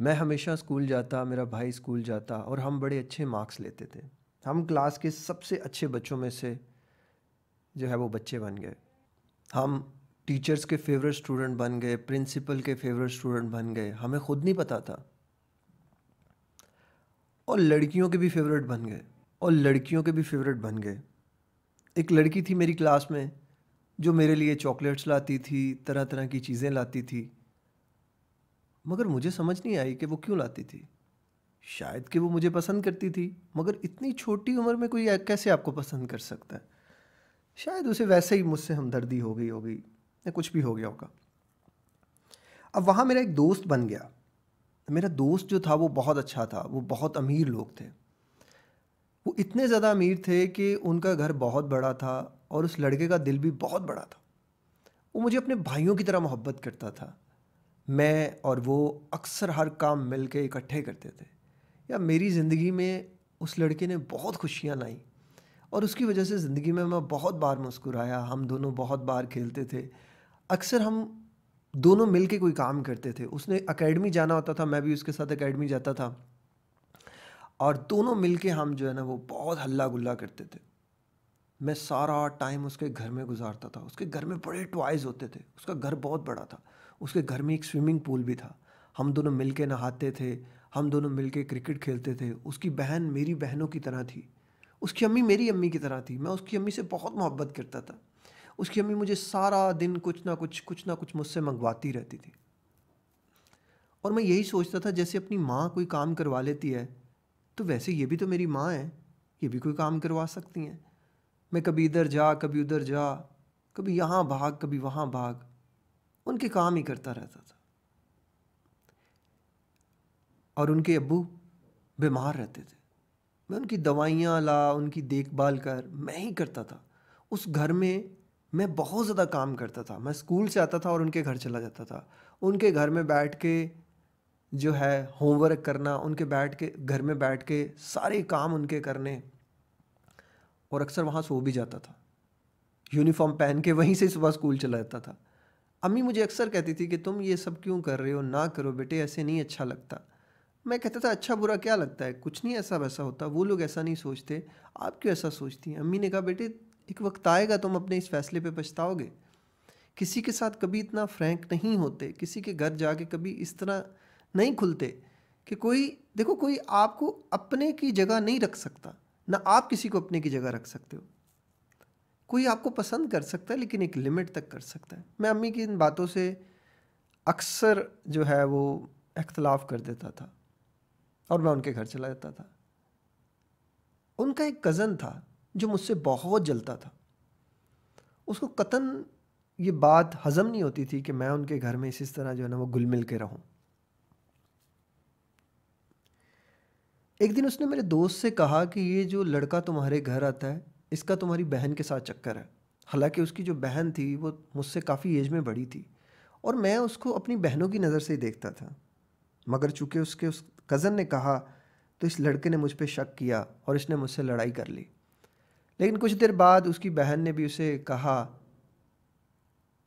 मैं हमेशा स्कूल जाता मेरा भाई स्कूल जाता और हम बड़े अच्छे मार्क्स लेते थे हम क्लास के सबसे अच्छे बच्चों में से जो है वो बच्चे बन गए हम टीचर्स के फेवरेट स्टूडेंट बन गए प्रिंसिपल के फेवरेट स्टूडेंट बन गए हमें खुद नहीं पता था और लड़कियों के भी फेवरेट बन गए और लड़कियों के भी फेवरेट बन गए एक लड़की थी मेरी क्लास में जो मेरे लिए चॉकलेट्स लाती थी तरह तरह की चीज़ें लाती थी मगर मुझे समझ नहीं आई कि वो क्यों लाती थी शायद कि वो मुझे पसंद करती थी मगर इतनी छोटी उम्र में कोई कैसे आपको पसंद कर सकता है शायद उसे वैसे ही मुझसे हमदर्दी हो गई होगी या कुछ भी हो गया होगा अब वहाँ मेरा एक दोस्त बन गया मेरा दोस्त जो था वो बहुत अच्छा था वो बहुत अमीर लोग थे वो इतने ज़्यादा अमीर थे कि उनका घर बहुत बड़ा था और उस लड़के का दिल भी बहुत बड़ा था वो मुझे अपने भाइयों की तरह मोहब्बत करता था मैं और वो अक्सर हर काम मिल के इकट्ठे करते थे या मेरी ज़िंदगी में उस लड़के ने बहुत खुशियाँ लाईं और उसकी वजह से ज़िंदगी में मैं बहुत बार मुस्कुराया हम दोनों बहुत बार खेलते थे अक्सर हम दोनों मिल के कोई काम करते थे उसने अकेडमी जाना होता था मैं भी उसके साथ अकेडमी जाता था और दोनों मिल के हम जो है ना वो बहुत हल्ला गुल्ला करते थे मैं सारा टाइम उसके घर में गुजारता था उसके घर में बड़े टॉयज़ होते थे उसका घर बहुत बड़ा था उसके घर में एक स्विमिंग पूल भी था हम दोनों मिल के नहाते थे हम दोनों मिल के क्रिकेट खेलते थे उसकी बहन मेरी बहनों की तरह थी उसकी अम्मी मेरी अम्मी की तरह थी मैं उसकी अम्मी से बहुत मोहब्बत करता था उसकी अम्मी मुझे सारा दिन कुछ ना कुछ कुछ ना कुछ मुझसे मंगवाती रहती थी और मैं यही सोचता था जैसे अपनी माँ कोई काम करवा लेती है तो वैसे ये भी तो मेरी माँ है ये भी कोई काम करवा सकती हैं मैं कभी इधर जा कभी उधर जा कभी यहाँ भाग कभी वहाँ भाग उनके काम ही करता रहता था और उनके अब्बू बीमार रहते थे मैं उनकी दवाइयाँ ला उनकी देखभाल कर मैं ही करता था उस घर में मैं बहुत ज़्यादा काम करता था मैं स्कूल से आता था और उनके घर चला जाता था उनके घर में बैठ के जो है होमवर्क करना उनके बैठ के घर में बैठ के सारे काम उनके करने और अक्सर वहाँ सो भी जाता था यूनिफॉर्म पहन के वहीं से सुबह स्कूल चला जाता था अम्मी मुझे अक्सर कहती थी कि तुम ये सब क्यों कर रहे हो ना करो बेटे ऐसे नहीं अच्छा लगता मैं कहता था अच्छा बुरा क्या लगता है कुछ नहीं ऐसा वैसा होता वो लोग ऐसा नहीं सोचते आप क्यों ऐसा सोचती हैं अम्मी ने कहा बेटे एक वक्त आएगा तुम अपने इस फैसले पर पछताओगे किसी के साथ कभी इतना फ्रैंक नहीं होते किसी के घर जाके कभी इस तरह नहीं खुलते कि कोई देखो कोई आपको अपने की जगह नहीं रख सकता ना आप किसी को अपने की जगह रख सकते हो कोई आपको पसंद कर सकता है लेकिन एक लिमिट तक कर सकता है मैं अम्मी की इन बातों से अक्सर जो है वो इख्तलाफ कर देता था और मैं उनके घर चला जाता था उनका एक कज़न था जो मुझसे बहुत जलता था उसको कतन ये बात हज़म नहीं होती थी कि मैं उनके घर में इसी तरह जो है ना वो गुल मिल के रहूँ एक दिन उसने मेरे दोस्त से कहा कि ये जो लड़का तुम्हारे घर आता है इसका तुम्हारी बहन के साथ चक्कर है हालांकि उसकी जो बहन थी वो मुझसे काफ़ी एज में बड़ी थी और मैं उसको अपनी बहनों की नज़र से ही देखता था मगर चूँकि उसके उस कज़न ने कहा तो इस लड़के ने मुझ पर शक किया और इसने मुझसे लड़ाई कर ली लेकिन कुछ देर बाद उसकी बहन ने भी उसे कहा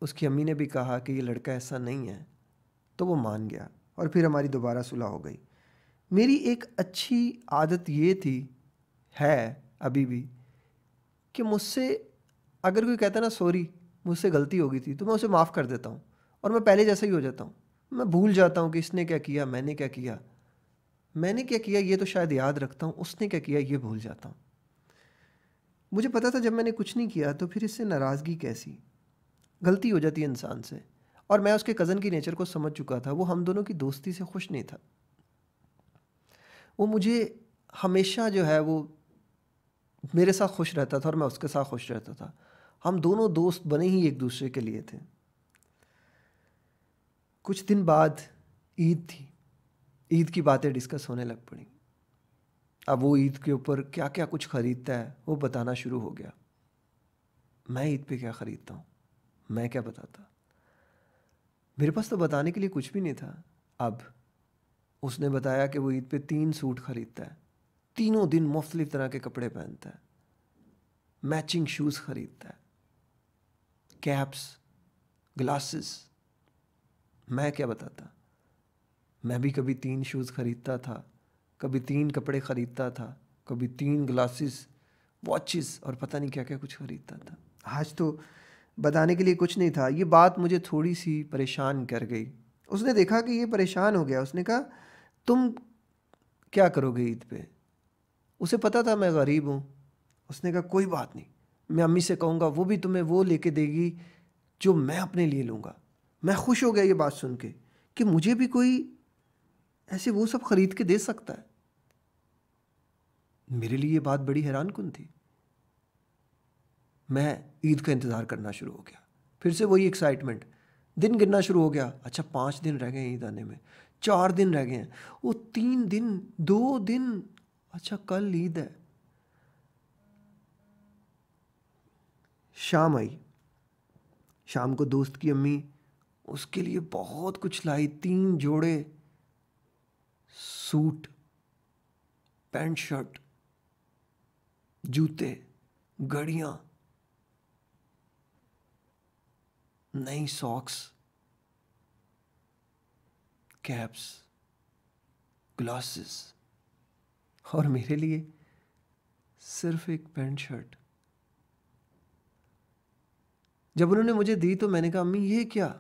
उसकी अम्मी ने भी कहा कि ये लड़का ऐसा नहीं है तो वो मान गया और फिर हमारी दोबारा सुलह हो गई मेरी एक अच्छी आदत ये थी है अभी भी कि मुझसे अगर कोई कहता ना सॉरी मुझसे गलती हो गई थी तो मैं उसे माफ़ कर देता हूँ और मैं पहले जैसा ही हो जाता हूँ मैं भूल जाता हूँ कि इसने क्या किया मैंने क्या किया मैंने क्या किया ये तो शायद याद रखता हूँ उसने क्या किया ये भूल जाता हूँ मुझे पता था जब मैंने कुछ नहीं किया तो फिर इससे नाराज़गी कैसी गलती हो जाती है इंसान से और मैं उसके कज़न की नेचर को समझ चुका था वो हम दोनों की दोस्ती से खुश नहीं था वो मुझे हमेशा जो है वो मेरे साथ खुश रहता था और मैं उसके साथ खुश रहता था हम दोनों दोस्त बने ही एक दूसरे के लिए थे कुछ दिन बाद ईद थी ईद की बातें डिस्कस होने लग पड़ी अब वो ईद के ऊपर क्या क्या कुछ ख़रीदता है वो बताना शुरू हो गया मैं ईद पे क्या ख़रीदता हूँ मैं क्या बताता मेरे पास तो बताने के लिए कुछ भी नहीं था अब उसने बताया कि वो ईद पे तीन सूट ख़रीदता है तीनों दिन मुख्तलिफ तरह के कपड़े पहनता है मैचिंग शूज़ ख़रीदता है कैप्स ग्लासेस मैं क्या बताता मैं भी कभी तीन शूज़ ख़रीदता था कभी तीन कपड़े ख़रीदता था कभी तीन ग्लासेस वॉचेस और पता नहीं क्या क्या कुछ ख़रीदता था आज तो बताने के लिए कुछ नहीं था ये बात मुझे थोड़ी सी परेशान कर गई उसने देखा कि ये परेशान हो गया उसने कहा तुम क्या करोगे ईद पे उसे पता था मैं गरीब हूँ उसने कहा कोई बात नहीं मैं अम्मी से कहूँगा वो भी तुम्हें वो लेके देगी जो मैं अपने लिए लूँगा मैं खुश हो गया ये बात सुन के कि मुझे भी कोई ऐसे वो सब खरीद के दे सकता है मेरे लिए ये बात बड़ी हैरान कन थी मैं ईद का इंतज़ार करना शुरू हो गया फिर से वही एक्साइटमेंट दिन गिरना शुरू हो गया अच्छा पाँच दिन रह गए ईद आने में चार दिन रह गए हैं वो तीन दिन दो दिन अच्छा कल ईद है शाम आई शाम को दोस्त की अम्मी उसके लिए बहुत कुछ लाई तीन जोड़े सूट पैंट शर्ट जूते घड़िया नई सॉक्स कैप्स ग्लासेस और मेरे लिए सिर्फ एक पैंट शर्ट जब उन्होंने मुझे दी तो मैंने कहा अम्मी ये क्या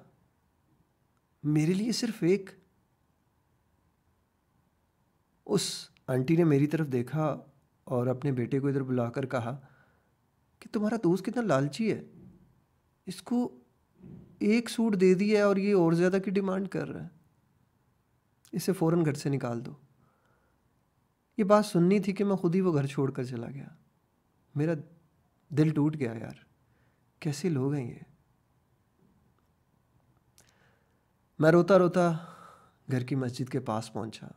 मेरे लिए सिर्फ एक उस आंटी ने मेरी तरफ देखा और अपने बेटे को इधर बुलाकर कहा कि तुम्हारा दोस्त कितना लालची है इसको एक सूट दे दिया और ये और ज़्यादा की डिमांड कर रहा है इसे फ़ौरन घर से निकाल दो ये बात सुननी थी कि मैं खुद ही वो घर छोड़ कर चला गया मेरा दिल टूट गया यार कैसे लोग हैं ये मैं रोता रोता घर की मस्जिद के पास पहुंचा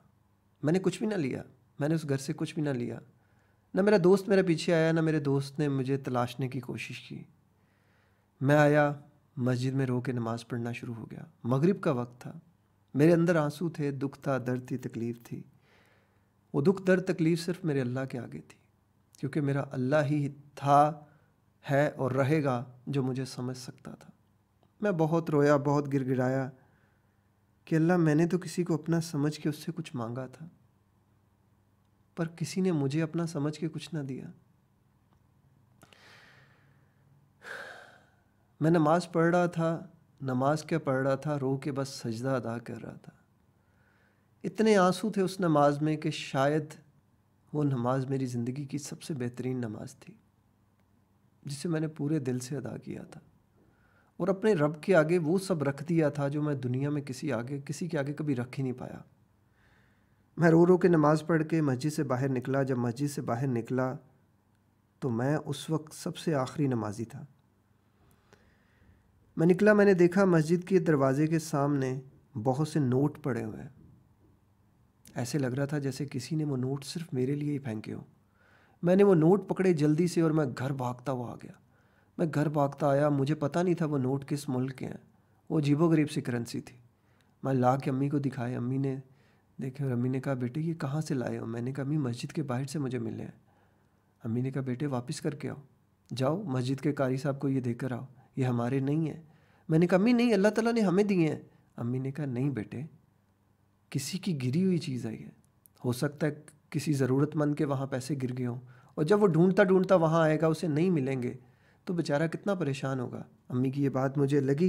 मैंने कुछ भी ना लिया मैंने उस घर से कुछ भी ना लिया ना मेरा दोस्त मेरे पीछे आया ना मेरे दोस्त ने मुझे तलाशने की कोशिश की मैं आया मस्जिद में रो के नमाज़ पढ़ना शुरू हो गया मगरिब का वक्त था मेरे अंदर आंसू थे दुख था दर्द थी तकलीफ़ थी वो दुख दर्द तकलीफ़ सिर्फ मेरे अल्लाह के आगे थी क्योंकि मेरा अल्लाह ही था है और रहेगा जो मुझे समझ सकता था मैं बहुत रोया बहुत गिर गिराया कि अल्लाह मैंने तो किसी को अपना समझ के उससे कुछ मांगा था पर किसी ने मुझे अपना समझ के कुछ ना दिया मैं नमाज पढ़ रहा था नमाज क्या पढ़ रहा था रो के बस सजदा अदा कर रहा था इतने आंसू थे उस नमाज में कि शायद वो नमाज मेरी ज़िंदगी की सबसे बेहतरीन नमाज थी जिसे मैंने पूरे दिल से अदा किया था और अपने रब के आगे वो सब रख दिया था जो मैं दुनिया में किसी आगे किसी के आगे कभी रख ही नहीं पाया मैं रो रो के नमाज़ पढ़ के मस्जिद से बाहर निकला जब मस्जिद से बाहर निकला तो मैं उस वक्त सबसे आखिरी नमाजी था मैं निकला मैंने देखा मस्जिद के दरवाजे के सामने बहुत से नोट पड़े हुए हैं ऐसे लग रहा था जैसे किसी ने वो नोट सिर्फ मेरे लिए ही फेंके हो मैंने वो नोट पकड़े जल्दी से और मैं घर भागता हुआ आ गया मैं घर भागता आया मुझे पता नहीं था वो नोट किस मुल्क के हैं वो जीबो गरीब सी करेंसी थी मैं ला के अम्मी को दिखाई अम्मी ने देखे और अम्मी ने कहा बेटे ये कहाँ से लाए हो मैंने कहा अम्मी मस्जिद के बाहर से मुझे मिले हैं अम्मी ने कहा बेटे वापस करके आओ जाओ मस्जिद के कारी साहब को ये देकर आओ ये हमारे नहीं हैं मैंने कहा अम्मी नहीं अल्लाह तला ने हमें दिए हैं अम्मी ने कहा नहीं बेटे किसी की गिरी हुई चीज़ आई है हो सकता है किसी ज़रूरतमंद के वहाँ पैसे गिर गए हों और जब वो ढूंढता ढूंढता वहाँ आएगा उसे नहीं मिलेंगे तो बेचारा कितना परेशान होगा अम्मी की ये बात मुझे लगी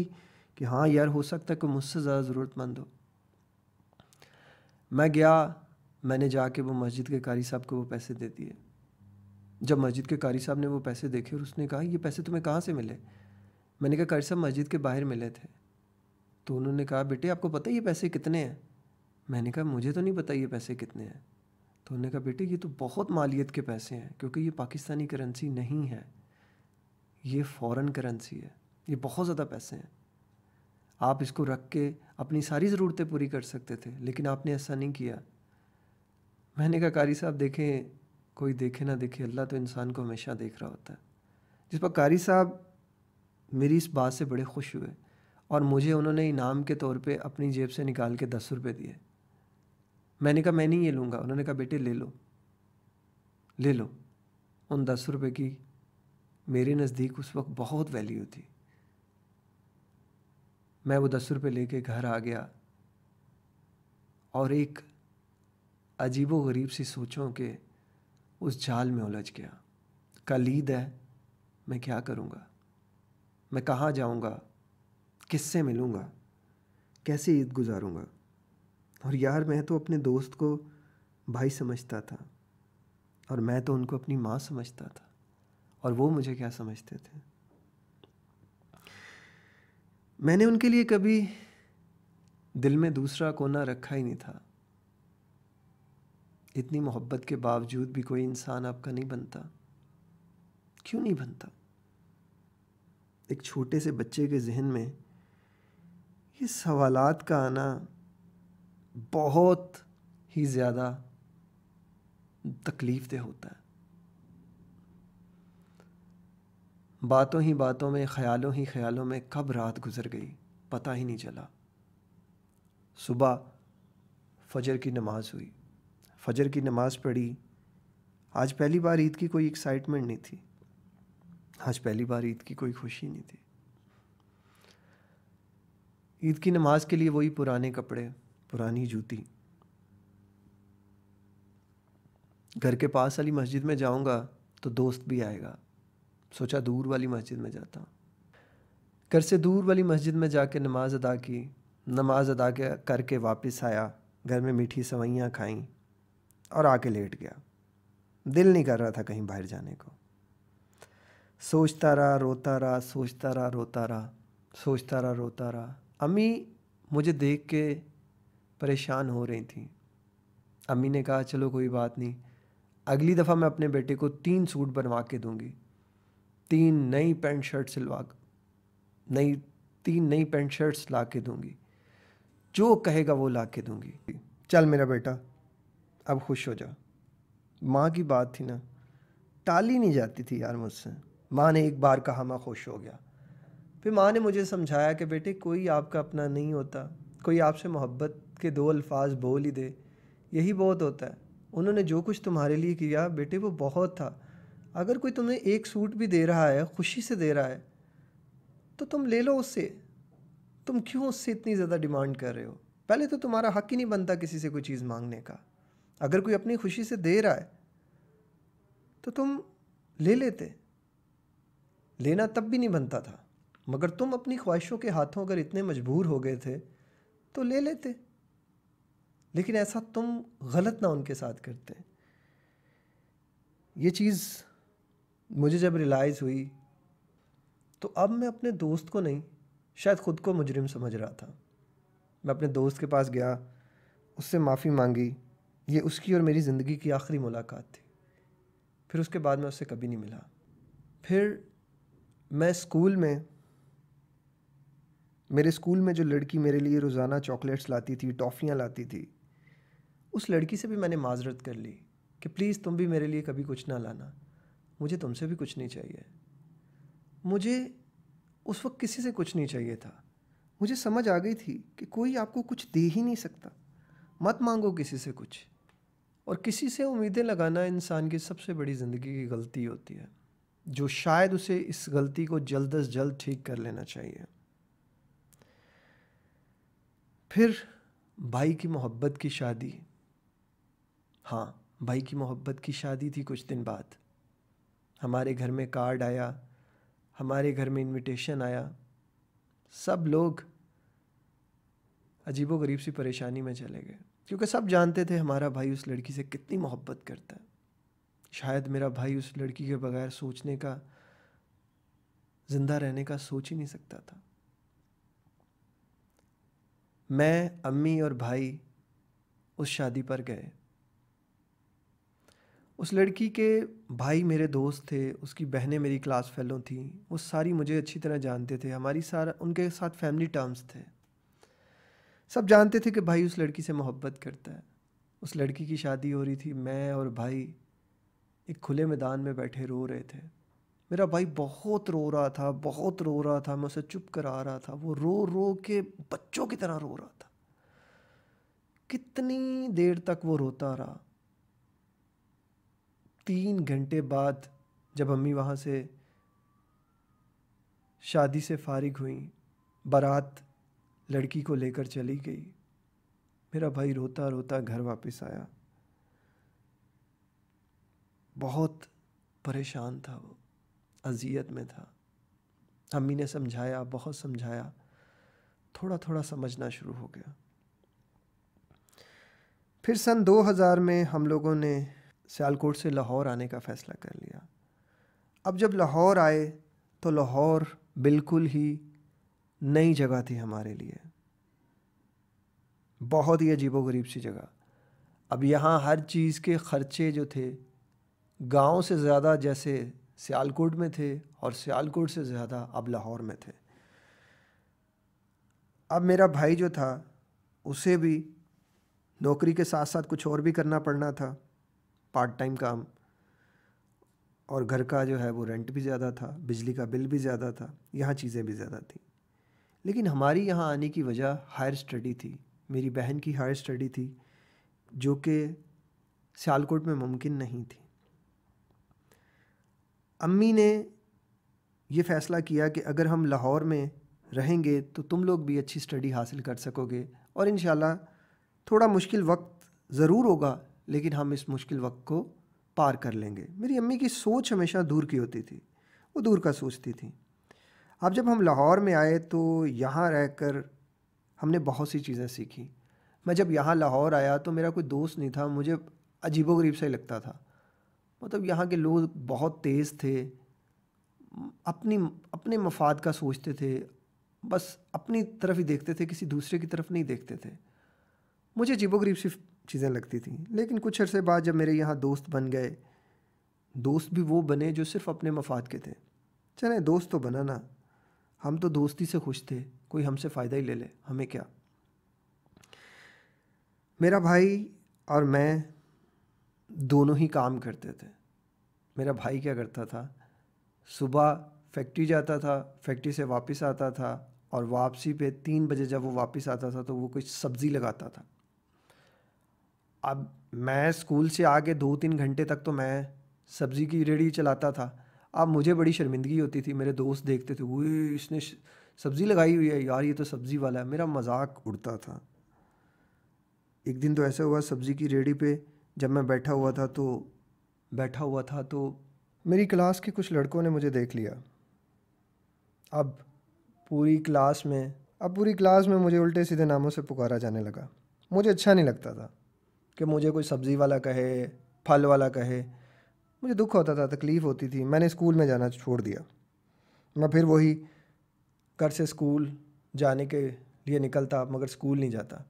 कि हाँ यार हो सकता है कोई मुझसे ज़्यादा ज़रूरतमंद हो मैं गया मैंने जाके वो मस्जिद के कारी साहब को वो पैसे दे दिए जब मस्जिद के कारी साहब ने वो पैसे देखे और उसने कहा ये पैसे तुम्हें कहाँ से मिले मैंने कहा कारी साहब मस्जिद के बाहर मिले थे तो उन्होंने कहा बेटे आपको पता है ये पैसे कितने हैं मैंने कहा मुझे तो नहीं पता ये पैसे कितने हैं तो उन्होंने कहा बेटे ये तो बहुत मालियत के पैसे हैं क्योंकि ये पाकिस्तानी करेंसी नहीं है ये फ़ॉरेन करेंसी है ये बहुत ज़्यादा पैसे हैं आप इसको रख के अपनी सारी ज़रूरतें पूरी कर सकते थे लेकिन आपने ऐसा नहीं किया मैंने कहा कारी साहब देखें कोई देखे ना देखे अल्लाह तो इंसान को हमेशा देख रहा होता है जिस पर कारी साहब मेरी इस बात से बड़े खुश हुए और मुझे उन्होंने इनाम के तौर पे अपनी जेब से निकाल के दस रुपये दिए मैंने कहा मैं नहीं ये लूँगा उन्होंने कहा बेटे ले लो ले लो उन दस रुपये की मेरे नज़दीक उस वक्त बहुत वैल्यू थी मैं वो दस रुपये लेके घर आ गया और एक अजीबो गरीब सी सोचों के उस जाल में उलझ गया कल ईद है मैं क्या करूँगा मैं कहाँ जाऊँगा किससे मिलूँगा कैसे ईद गुजारूँगा और यार मैं तो अपने दोस्त को भाई समझता था और मैं तो उनको अपनी माँ समझता था और वो मुझे क्या समझते थे मैंने उनके लिए कभी दिल में दूसरा कोना रखा ही नहीं था इतनी मोहब्बत के बावजूद भी कोई इंसान आपका नहीं बनता क्यों नहीं बनता एक छोटे से बच्चे के जहन में ये सवालात का आना बहुत ही ज़्यादा तकलीफ़ दे होता है बातों ही बातों में ख्यालों ही ख्यालों में कब रात गुजर गई पता ही नहीं चला सुबह फजर की नमाज़ हुई फजर की नमाज़ पढ़ी आज पहली बार ईद की कोई एक्साइटमेंट नहीं थी आज पहली बार ईद की कोई खुशी नहीं थी ईद की नमाज के लिए वही पुराने कपड़े पुरानी जूती घर के पास वाली मस्जिद में जाऊंगा तो दोस्त भी आएगा सोचा दूर वाली मस्जिद में जाता घर से दूर वाली मस्जिद में जाके नमाज अदा की नमाज अदा के करके वापस आया घर में मीठी सवैयाँ खाई और आके लेट गया दिल नहीं कर रहा था कहीं बाहर जाने को सोचता रहा रोता रहा सोचता रहा रोता रहा सोचता रहा रोता रहा अम्मी मुझे देख के परेशान हो रही थी अम्मी ने कहा चलो कोई बात नहीं अगली दफ़ा मैं अपने बेटे को तीन सूट बनवा के दूँगी तीन नई पैंट शर्ट सिलवा नई तीन नई पैंट शर्ट्स ला के दूंगी जो कहेगा वो ला के दूंगी चल मेरा बेटा अब खुश हो जा माँ की बात थी ना टाली नहीं जाती थी यार मुझसे माँ ने एक बार कहा मैं खुश हो गया फिर माँ ने मुझे समझाया कि बेटे कोई आपका अपना नहीं होता कोई आपसे मोहब्बत के दो अल्फाज बोल ही दे यही बहुत होता है उन्होंने जो कुछ तुम्हारे लिए किया बेटे वो बहुत था अगर कोई तुम्हें एक सूट भी दे रहा है खुशी से दे रहा है तो तुम ले लो उससे तुम क्यों उससे इतनी ज़्यादा डिमांड कर रहे हो पहले तो तुम्हारा हक ही नहीं बनता किसी से कोई चीज़ मांगने का अगर कोई अपनी खुशी से दे रहा है तो तुम ले लेते लेना तब भी नहीं बनता था मगर तुम अपनी ख्वाहिशों के हाथों अगर इतने मजबूर हो गए थे तो ले लेते लेकिन ऐसा तुम गलत ना उनके साथ करते ये चीज़ मुझे जब रियलाइज़ हुई तो अब मैं अपने दोस्त को नहीं शायद ख़ुद को मुजरिम समझ रहा था मैं अपने दोस्त के पास गया उससे माफ़ी मांगी ये उसकी और मेरी ज़िंदगी की आखिरी मुलाकात थी फिर उसके बाद मैं उससे कभी नहीं मिला फिर मैं स्कूल में मेरे स्कूल में जो लड़की मेरे लिए रोज़ाना चॉकलेट्स लाती थी टॉफ़ियाँ लाती थी उस लड़की से भी मैंने माजरत कर ली कि प्लीज़ तुम भी मेरे लिए कभी कुछ ना लाना मुझे तुमसे भी कुछ नहीं चाहिए मुझे उस वक्त किसी से कुछ नहीं चाहिए था मुझे समझ आ गई थी कि कोई आपको कुछ दे ही नहीं सकता मत मांगो किसी से कुछ और किसी से उम्मीदें लगाना इंसान की सबसे बड़ी ज़िंदगी की गलती होती है जो शायद उसे इस गलती को जल्द अज जल्द ठीक कर लेना चाहिए फिर भाई की मोहब्बत की शादी हाँ भाई की मोहब्बत की शादी थी कुछ दिन बाद हमारे घर में कार्ड आया हमारे घर में इनविटेशन आया सब लोग अजीबो गरीब सी परेशानी में चले गए क्योंकि सब जानते थे हमारा भाई उस लड़की से कितनी मोहब्बत करता है शायद मेरा भाई उस लड़की के बगैर सोचने का ज़िंदा रहने का सोच ही नहीं सकता था मैं अम्मी और भाई उस शादी पर गए उस लड़की के भाई मेरे दोस्त थे उसकी बहनें मेरी क्लास फेलो थीं वो सारी मुझे अच्छी तरह जानते थे हमारी सारा उनके साथ फैमिली टर्म्स थे सब जानते थे कि भाई उस लड़की से मोहब्बत करता है उस लड़की की शादी हो रही थी मैं और भाई एक खुले मैदान में बैठे रो रहे थे मेरा भाई बहुत रो रहा था बहुत रो रहा था मैं उसे चुप करा रहा था वो रो रो के बच्चों की तरह रो रहा था कितनी देर तक वो रोता रहा तीन घंटे बाद जब अम्मी वहाँ से शादी से फारिग हुई बारात लड़की को लेकर चली गई मेरा भाई रोता रोता घर वापस आया बहुत परेशान था वो अजियत में था अम्मी ने समझाया बहुत समझाया थोड़ा थोड़ा समझना शुरू हो गया फिर सन 2000 में हम लोगों ने सियालकोट से लाहौर आने का फ़ैसला कर लिया अब जब लाहौर आए तो लाहौर बिल्कुल ही नई जगह थी हमारे लिए बहुत ही अजीबो गरीब सी जगह अब यहाँ हर चीज़ के ख़र्चे जो थे गांव से ज़्यादा जैसे सियालकोट में थे और सियालकोट से ज़्यादा अब लाहौर में थे अब मेरा भाई जो था उसे भी नौकरी के साथ साथ कुछ और भी करना पड़ना था पार्ट टाइम काम और घर का जो है वो रेंट भी ज़्यादा था बिजली का बिल भी ज़्यादा था यहाँ चीज़ें भी ज़्यादा थी लेकिन हमारी यहाँ आने की वजह हायर स्टडी थी मेरी बहन की हायर स्टडी थी जो कि सियालकोट में मुमकिन नहीं थी अम्मी ने ये फ़ैसला किया कि अगर हम लाहौर में रहेंगे तो तुम लोग भी अच्छी स्टडी हासिल कर सकोगे और इन थोड़ा मुश्किल वक्त ज़रूर होगा लेकिन हम इस मुश्किल वक्त को पार कर लेंगे मेरी अम्मी की सोच हमेशा दूर की होती थी वो दूर का सोचती थी अब जब हम लाहौर में आए तो यहाँ रहकर हमने बहुत सी चीज़ें सीखी मैं जब यहाँ लाहौर आया तो मेरा कोई दोस्त नहीं था मुझे अजीबोगरीब सा ही लगता था मतलब यहाँ के लोग बहुत तेज़ थे अपनी अपने मफाद का सोचते थे बस अपनी तरफ ही देखते थे किसी दूसरे की तरफ नहीं देखते थे मुझे अजीबोगरीब सी चीज़ें लगती थी लेकिन कुछ अरसे बाद जब मेरे यहाँ दोस्त बन गए दोस्त भी वो बने जो सिर्फ अपने मफाद के थे चले दोस्त तो बना ना हम तो दोस्ती से खुश थे कोई हमसे फ़ायदा ही ले ले हमें क्या मेरा भाई और मैं दोनों ही काम करते थे मेरा भाई क्या करता था सुबह फैक्ट्री जाता था फैक्ट्री से वापस आता था और वापसी पे तीन बजे जब वो वापस आता था तो वो कुछ सब्ज़ी लगाता था अब मैं स्कूल से आके दो तीन घंटे तक तो मैं सब्ज़ी की रेडी चलाता था अब मुझे बड़ी शर्मिंदगी होती थी मेरे दोस्त देखते थे वो इसने सब्ज़ी लगाई हुई है यार ये तो सब्ज़ी वाला है मेरा मजाक उड़ता था एक दिन तो ऐसा हुआ सब्ज़ी की रेडी पे जब मैं बैठा हुआ था तो बैठा हुआ था तो मेरी क्लास के कुछ लड़कों ने मुझे देख लिया अब पूरी क्लास में अब पूरी क्लास में मुझे उल्टे सीधे नामों से पुकारा जाने लगा मुझे अच्छा नहीं लगता था कि मुझे कोई सब्ज़ी वाला कहे फल वाला कहे मुझे दुख होता था तकलीफ़ होती थी मैंने स्कूल में जाना छोड़ दिया मैं फिर वही घर से स्कूल जाने के लिए निकलता मगर स्कूल नहीं जाता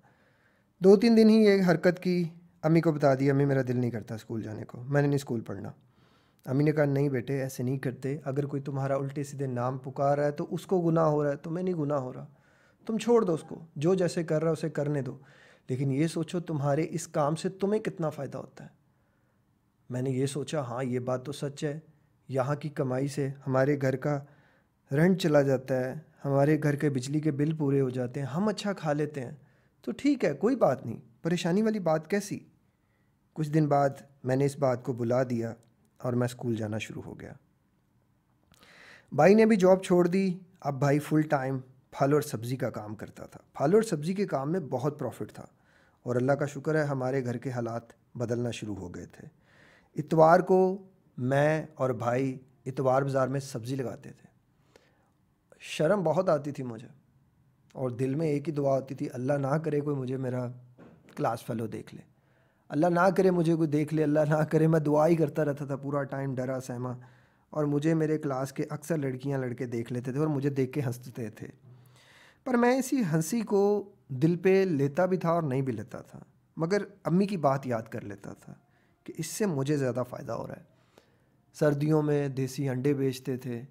दो तीन दिन ही ये हरकत की अम्मी को बता दी अम्मी मेरा दिल नहीं करता स्कूल जाने को मैंने नहीं स्कूल पढ़ना अम्मी ने कहा नहीं बेटे ऐसे नहीं करते अगर कोई तुम्हारा उल्टे सीधे नाम पुकार रहा है तो उसको गुनाह हो रहा है तो मैं नहीं गुनाह हो रहा तुम छोड़ दो उसको जो जैसे कर रहा है उसे करने दो लेकिन ये सोचो तुम्हारे इस काम से तुम्हें कितना फ़ायदा होता है मैंने ये सोचा हाँ ये बात तो सच है यहाँ की कमाई से हमारे घर का रेंट चला जाता है हमारे घर के बिजली के बिल पूरे हो जाते हैं हम अच्छा खा लेते हैं तो ठीक है कोई बात नहीं परेशानी वाली बात कैसी कुछ दिन बाद मैंने इस बात को बुला दिया और मैं स्कूल जाना शुरू हो गया भाई ने भी जॉब छोड़ दी अब भाई फुल टाइम फल और सब्ज़ी का काम करता था फल और सब्ज़ी के काम में बहुत प्रॉफिट था और अल्लाह का शुक्र है हमारे घर के हालात बदलना शुरू हो गए थे इतवार को मैं और भाई इतवार बाज़ार में सब्ज़ी लगाते थे शर्म बहुत आती थी मुझे और दिल में एक ही दुआ होती थी अल्लाह ना करे कोई मुझे मेरा क्लास फेलो देख ले अल्लाह ना करे मुझे कोई देख ले अल्लाह ना करे मैं दुआ ही करता रहता था पूरा टाइम डरा सहमा और मुझे मेरे क्लास के अक्सर लड़कियां लड़के देख लेते थे और मुझे देख के हंसते थे पर मैं इसी हंसी को दिल पे लेता भी था और नहीं भी लेता था मगर अम्मी की बात याद कर लेता था कि इससे मुझे ज़्यादा फ़ायदा हो रहा है सर्दियों में देसी अंडे बेचते थे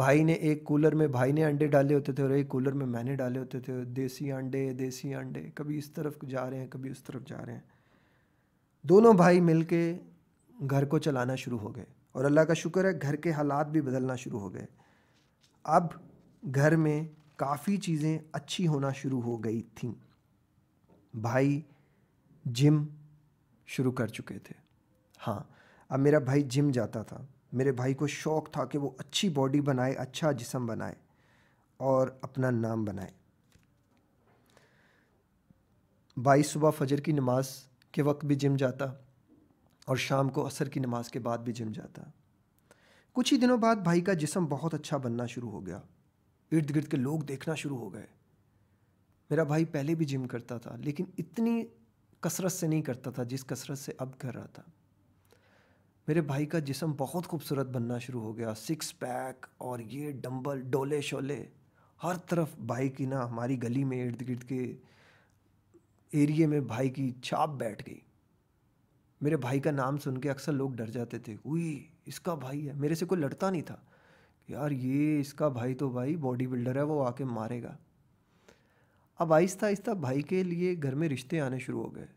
भाई ने एक कूलर में भाई ने अंडे डाले होते थे और एक कूलर में मैंने डाले होते थे देसी अंडे देसी अंडे कभी इस तरफ जा रहे हैं कभी उस तरफ जा रहे हैं दोनों भाई मिल के घर को चलाना शुरू हो गए और अल्लाह का शुक्र है घर के हालात भी बदलना शुरू हो गए अब घर में काफ़ी चीज़ें अच्छी होना शुरू हो गई थी भाई जिम शुरू कर चुके थे हाँ अब मेरा भाई जिम जाता था मेरे भाई को शौक़ था कि वो अच्छी बॉडी बनाए अच्छा जिसम बनाए और अपना नाम बनाए भाई सुबह फजर की नमाज के वक्त भी जिम जाता और शाम को असर की नमाज के बाद भी जिम जाता कुछ ही दिनों बाद भाई का जिसम बहुत अच्छा बनना शुरू हो गया इर्द गिर्द के लोग देखना शुरू हो गए मेरा भाई पहले भी जिम करता था लेकिन इतनी कसरत से नहीं करता था जिस कसरत से अब कर रहा था मेरे भाई का जिसम बहुत खूबसूरत बनना शुरू हो गया सिक्स पैक और ये डंबल डोले शोले हर तरफ भाई की ना हमारी गली में इर्द गिर्द के एरिए में भाई की छाप बैठ गई मेरे भाई का नाम सुन के अक्सर लोग डर जाते थे उई इसका भाई है मेरे से कोई लड़ता नहीं था यार ये इसका भाई तो भाई बॉडी बिल्डर है वो आके मारेगा अब आहिस्ता आहिस्ता भाई के लिए घर में रिश्ते आने शुरू हो गए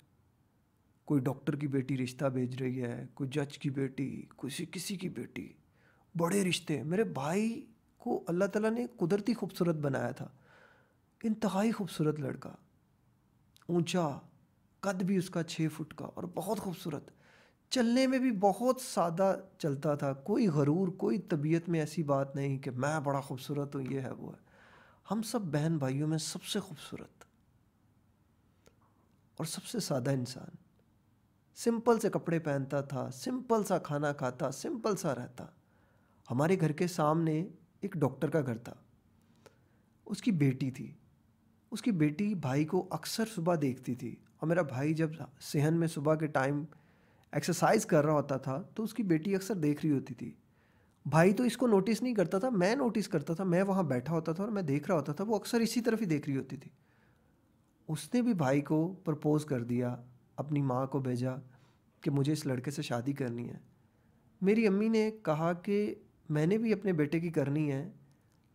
कोई डॉक्टर की बेटी रिश्ता भेज रही है कोई जज की बेटी किसी किसी की बेटी बड़े रिश्ते मेरे भाई को अल्लाह ताला ने कुदरती खूबसूरत बनाया था इंतहाई खूबसूरत लड़का ऊंचा कद भी उसका छः फुट का और बहुत खूबसूरत चलने में भी बहुत सादा चलता था कोई गरूर कोई तबीयत में ऐसी बात नहीं कि मैं बड़ा खूबसूरत हूँ ये है वो है हम सब बहन भाइयों में सबसे खूबसूरत और सबसे सादा इंसान सिंपल से कपड़े पहनता था सिंपल सा खाना खाता सिंपल सा रहता हमारे घर के सामने एक डॉक्टर का घर था उसकी बेटी थी उसकी बेटी भाई को अक्सर सुबह देखती थी और मेरा भाई जब सेहन में सुबह के टाइम एक्सरसाइज कर रहा होता था तो उसकी बेटी अक्सर देख रही होती थी भाई तो इसको नोटिस नहीं करता था मैं नोटिस करता था मैं वहाँ बैठा होता था और मैं देख रहा होता था वो अक्सर इसी तरफ ही देख रही होती थी उसने भी भाई को प्रपोज़ कर दिया अपनी माँ को भेजा कि मुझे इस लड़के से शादी करनी है मेरी अम्मी ने कहा कि मैंने भी अपने बेटे की करनी है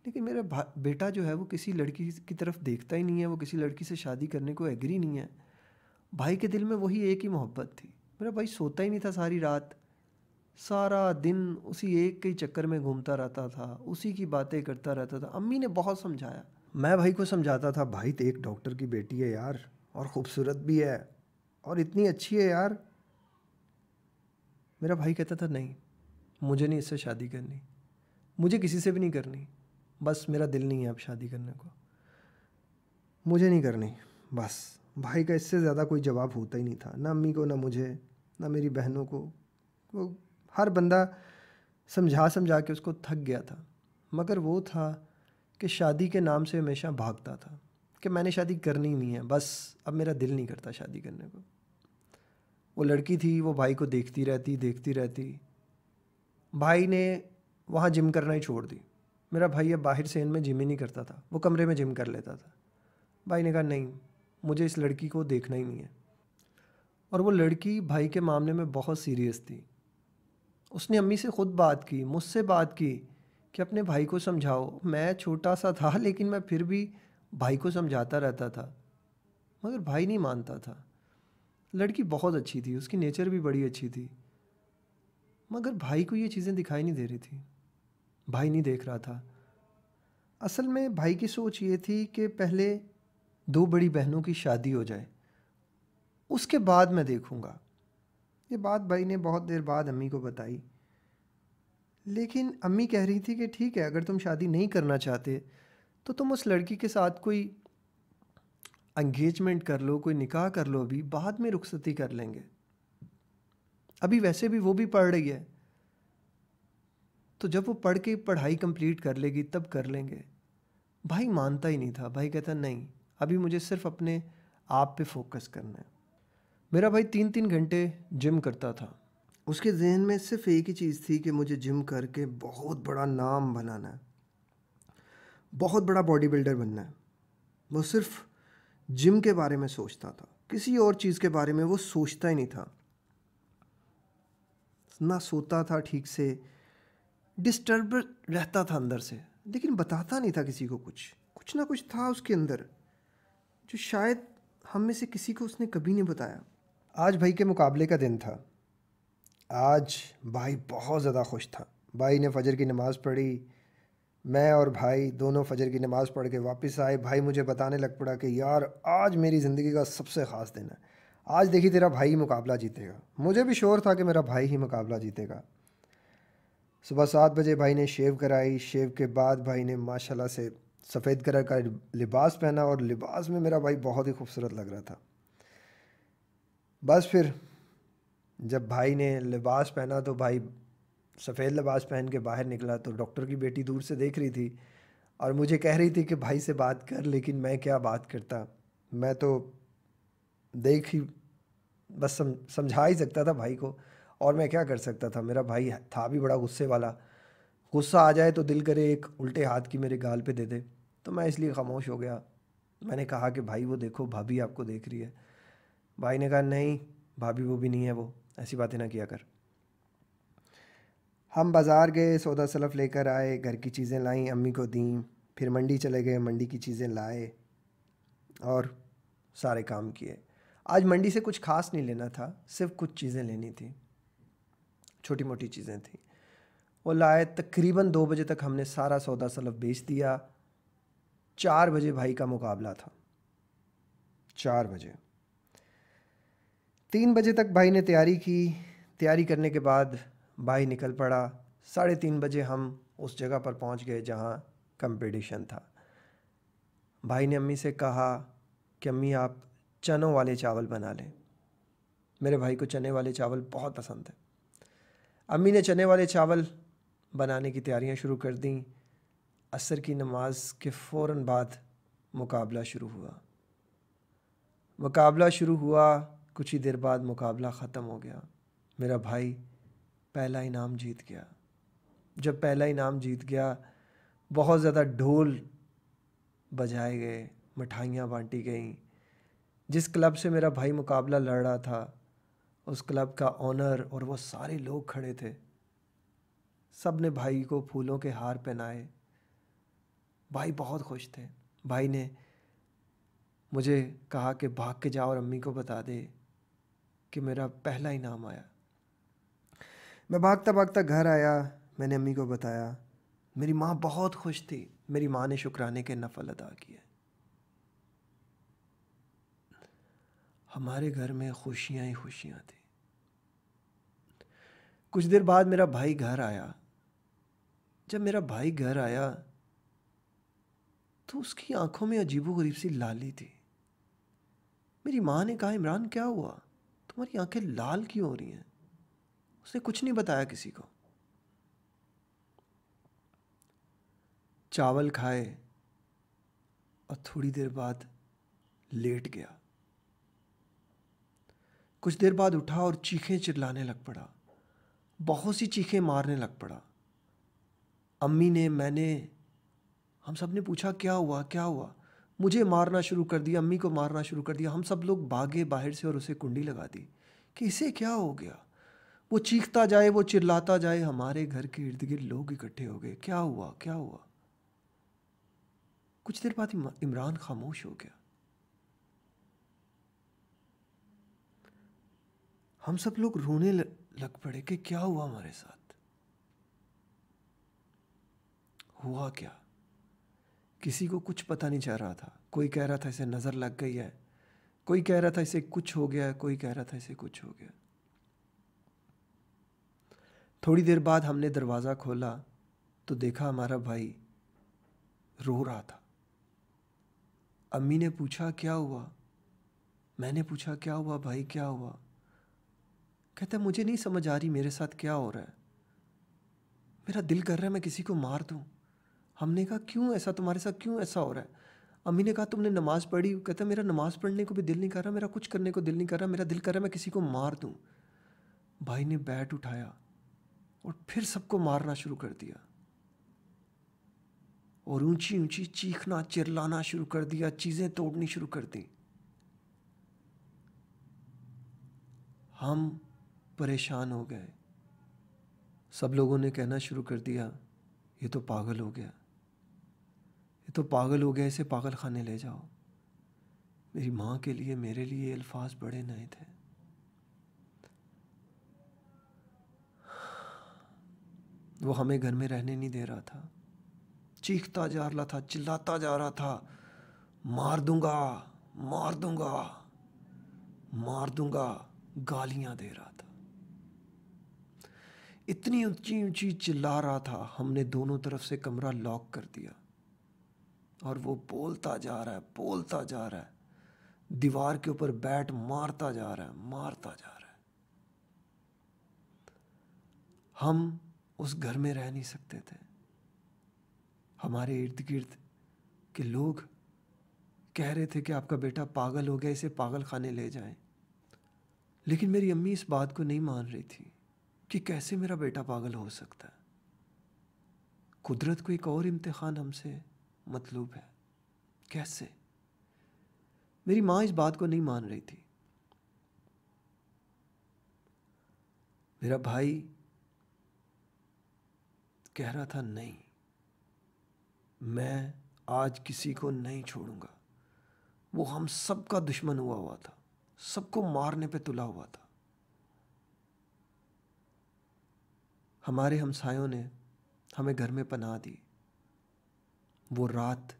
लेकिन मेरा बेटा जो है वो किसी लड़की की तरफ देखता ही नहीं है वो किसी लड़की से शादी करने को एग्री नहीं है भाई के दिल में वही एक ही मोहब्बत थी मेरा भाई सोता ही नहीं था सारी रात सारा दिन उसी एक के चक्कर में घूमता रहता था उसी की बातें करता रहता था अम्मी ने बहुत समझाया मैं भाई को समझाता था भाई तो एक डॉक्टर की बेटी है यार और ख़ूबसूरत भी है और इतनी अच्छी है यार मेरा भाई कहता था नहीं मुझे नहीं इससे शादी करनी मुझे किसी से भी नहीं करनी बस मेरा दिल नहीं है अब शादी करने को मुझे नहीं करनी बस भाई का इससे ज़्यादा कोई जवाब होता ही नहीं था ना अम्मी को ना मुझे ना मेरी बहनों को वो हर बंदा समझा समझा के उसको थक गया था मगर वो था कि शादी के नाम से हमेशा भागता था कि मैंने शादी करनी नहीं है बस अब मेरा दिल नहीं करता शादी करने को वो लड़की थी वो भाई को देखती रहती देखती रहती भाई ने वहाँ जिम करना ही छोड़ दी मेरा भाई अब बाहर सेन में जिम ही नहीं करता था वो कमरे में जिम कर लेता था भाई ने कहा नहीं मुझे इस लड़की को देखना ही नहीं है और वो लड़की भाई के मामले में बहुत सीरियस थी उसने अम्मी से ख़ुद बात की मुझसे बात की कि अपने भाई को समझाओ मैं छोटा सा था लेकिन मैं फिर भी भाई को समझाता रहता था मगर भाई नहीं मानता था लड़की बहुत अच्छी थी उसकी नेचर भी बड़ी अच्छी थी मगर भाई को ये चीज़ें दिखाई नहीं दे रही थी भाई नहीं देख रहा था असल में भाई की सोच ये थी कि पहले दो बड़ी बहनों की शादी हो जाए उसके बाद मैं देखूँगा ये बात भाई ने बहुत देर बाद अम्मी को बताई लेकिन अम्मी कह रही थी कि ठीक है अगर तुम शादी नहीं करना चाहते तो तुम उस लड़की के साथ कोई एंगेजमेंट कर लो कोई निकाह कर लो अभी बाद में रुखसती कर लेंगे अभी वैसे भी वो भी पढ़ रही है तो जब वो पढ़ के पढ़ाई कंप्लीट कर लेगी तब कर लेंगे भाई मानता ही नहीं था भाई कहता नहीं अभी मुझे सिर्फ अपने आप पे फोकस करना है मेरा भाई तीन तीन घंटे जिम करता था उसके जहन में सिर्फ एक ही चीज़ थी कि मुझे जिम करके बहुत बड़ा नाम बनाना है बहुत बड़ा बॉडी बिल्डर बनना है वो सिर्फ जिम के बारे में सोचता था किसी और चीज़ के बारे में वो सोचता ही नहीं था ना सोता था ठीक से डिस्टर्ब रहता था अंदर से लेकिन बताता नहीं था किसी को कुछ कुछ ना कुछ था उसके अंदर जो शायद हम में से किसी को उसने कभी नहीं बताया आज भाई के मुकाबले का दिन था आज भाई बहुत ज़्यादा खुश था भाई ने फजर की नमाज़ पढ़ी मैं और भाई दोनों फजर की नमाज़ पढ़ के वापस आए भाई मुझे बताने लग पड़ा कि यार आज मेरी ज़िंदगी का सबसे ख़ास दिन है आज देखी तेरा भाई मुकाबला जीतेगा मुझे भी शोर था कि मेरा भाई ही मुकाबला जीतेगा सुबह सात बजे भाई ने शेव कराई शेव के बाद भाई ने माशाल्लाह से सफ़ेद कलर का लिबास पहना और लिबास में मेरा भाई बहुत ही खूबसूरत लग रहा था बस फिर जब भाई ने लिबास पहना तो भाई सफ़ेद लिबास पहन के बाहर निकला तो डॉक्टर की बेटी दूर से देख रही थी और मुझे कह रही थी कि भाई से बात कर लेकिन मैं क्या बात करता मैं तो देख ही बस समझा ही सकता था भाई को और मैं क्या कर सकता था मेरा भाई था भी बड़ा गुस्से वाला गुस्सा आ जाए तो दिल करे एक उल्टे हाथ की मेरे गाल पे दे दे तो मैं इसलिए खामोश हो गया मैंने कहा कि भाई वो देखो भाभी आपको देख रही है भाई ने कहा नहीं भाभी वो भी नहीं है वो ऐसी बातें ना किया कर हम बाज़ार गए सौदा सलफ लेकर आए घर की चीज़ें लाई अम्मी को दीं फिर मंडी चले गए मंडी की चीज़ें लाए और सारे काम किए आज मंडी से कुछ खास नहीं लेना था सिर्फ कुछ चीज़ें लेनी थी छोटी मोटी चीज़ें थी वो लाए तकरीबन दो बजे तक हमने सारा सौदा सलफ बेच दिया चार बजे भाई का मुकाबला था चार बजे तीन बजे तक भाई ने तैयारी की तैयारी करने के बाद भाई निकल पड़ा साढ़े तीन बजे हम उस जगह पर पहुंच गए जहां कंपटीशन था भाई ने अम्मी से कहा कि अम्मी आप चनों वाले चावल बना लें मेरे भाई को चने वाले चावल बहुत पसंद है अम्मी ने चने वाले चावल बनाने की तैयारियां शुरू कर दी असर की नमाज के फ़ौर बाद मुकाबला शुरू हुआ मुकाबला शुरू हुआ कुछ ही देर बाद मुकाबला ख़त्म हो गया मेरा भाई पहला इनाम जीत गया जब पहला इनाम जीत गया बहुत ज़्यादा ढोल बजाए गए मिठाइयाँ बांटी गईं जिस क्लब से मेरा भाई मुकाबला लड़ रहा था उस क्लब का ऑनर और वो सारे लोग खड़े थे सब ने भाई को फूलों के हार पहनाए भाई बहुत खुश थे भाई ने मुझे कहा कि भाग के जाओ और अम्मी को बता दे कि मेरा पहला इनाम आया मैं भागता भागता घर आया मैंने अम्मी को बताया मेरी माँ बहुत खुश थी मेरी माँ ने शुक्राने के नफल अदा किए हमारे घर में खुशियाँ ही खुशियाँ थी कुछ देर बाद मेरा भाई घर आया जब मेरा भाई घर आया तो उसकी आंखों में अजीबो गरीब सी लाली थी मेरी माँ ने कहा इमरान क्या हुआ तुम्हारी आंखें लाल क्यों हो रही हैं उसने कुछ नहीं बताया किसी को चावल खाए और थोड़ी देर बाद लेट गया कुछ देर बाद उठा और चीखें चिल्लाने लग पड़ा बहुत सी चीखें मारने लग पड़ा अम्मी ने मैंने हम सब ने पूछा क्या हुआ क्या हुआ मुझे मारना शुरू कर दिया अम्मी को मारना शुरू कर दिया हम सब लोग भागे बाहर से और उसे कुंडी लगा दी कि इसे क्या हो गया वो चीखता जाए वो चिल्लाता जाए हमारे घर के इर्द गिर्द लोग इकट्ठे हो गए क्या हुआ क्या हुआ कुछ देर बाद इमरान खामोश हो गया हम सब लोग रोने लग पड़े कि क्या हुआ हमारे साथ हुआ क्या किसी को कुछ पता नहीं चल रहा था कोई कह रहा था इसे नज़र लग गई है कोई कह रहा था इसे कुछ हो गया कोई कह रहा था इसे कुछ हो गया थोड़ी देर बाद हमने दरवाज़ा खोला तो देखा हमारा भाई रो रहा था अम्मी ने पूछा क्या हुआ मैंने पूछा क्या हुआ भाई क्या हुआ कहता मुझे नहीं समझ आ रही मेरे साथ क्या हो रहा है मेरा दिल कर रहा है मैं किसी को मार दूं हमने कहा क्यों ऐसा तुम्हारे साथ क्यों ऐसा हो रहा है अम्मी ने कहा तुमने नमाज़ पढ़ी कहता मेरा नमाज़ पढ़ने को भी दिल नहीं कर रहा मेरा कुछ करने को दिल नहीं कर रहा मेरा दिल कर रहा मैं किसी को मार दूँ भाई ने बैट उठाया और फिर सबको मारना शुरू कर दिया और ऊंची ऊंची चीखना चिल्लाना शुरू कर दिया चीज़ें तोड़नी शुरू कर दी हम परेशान हो गए सब लोगों ने कहना शुरू कर दिया ये तो पागल हो गया ये तो पागल हो गया इसे पागल खाने ले जाओ मेरी माँ के लिए मेरे लिए ये अल्फाज बड़े नए थे वो हमें घर में रहने नहीं दे रहा था चीखता जा रहा था चिल्लाता जा रहा था मार दूंगा मार दूंगा मार दूंगा गालियां दे रहा था इतनी ऊंची ऊंची चिल्ला रहा था हमने दोनों तरफ से कमरा लॉक कर दिया और वो बोलता जा रहा है बोलता जा रहा है दीवार के ऊपर बैट मारता जा रहा है मारता जा रहा है हम उस घर में रह नहीं सकते थे हमारे इर्द गिर्द के लोग कह रहे थे कि आपका बेटा पागल हो गया इसे पागल खाने ले जाएं लेकिन मेरी अम्मी इस बात को नहीं मान रही थी कि कैसे मेरा बेटा पागल हो सकता है कुदरत को एक और इम्तिहान हमसे मतलूब है कैसे मेरी माँ इस बात को नहीं मान रही थी मेरा भाई कह रहा था नहीं मैं आज किसी को नहीं छोड़ूंगा वो हम सबका दुश्मन हुआ हुआ था सबको मारने पे तुला हुआ था हमारे हमसायों ने हमें घर में पनाह दी वो रात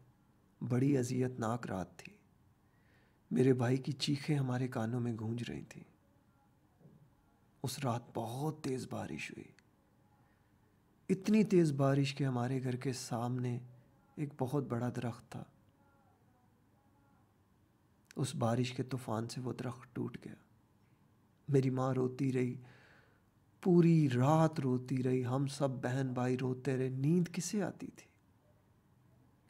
बड़ी अziयतनाक रात थी मेरे भाई की चीखें हमारे कानों में गूंज रही थी उस रात बहुत तेज़ बारिश हुई इतनी तेज़ बारिश के हमारे घर के सामने एक बहुत बड़ा दरख्त था उस बारिश के तूफ़ान से वो दरख्त टूट गया मेरी माँ रोती रही पूरी रात रोती रही हम सब बहन भाई रोते रहे नींद किसे आती थी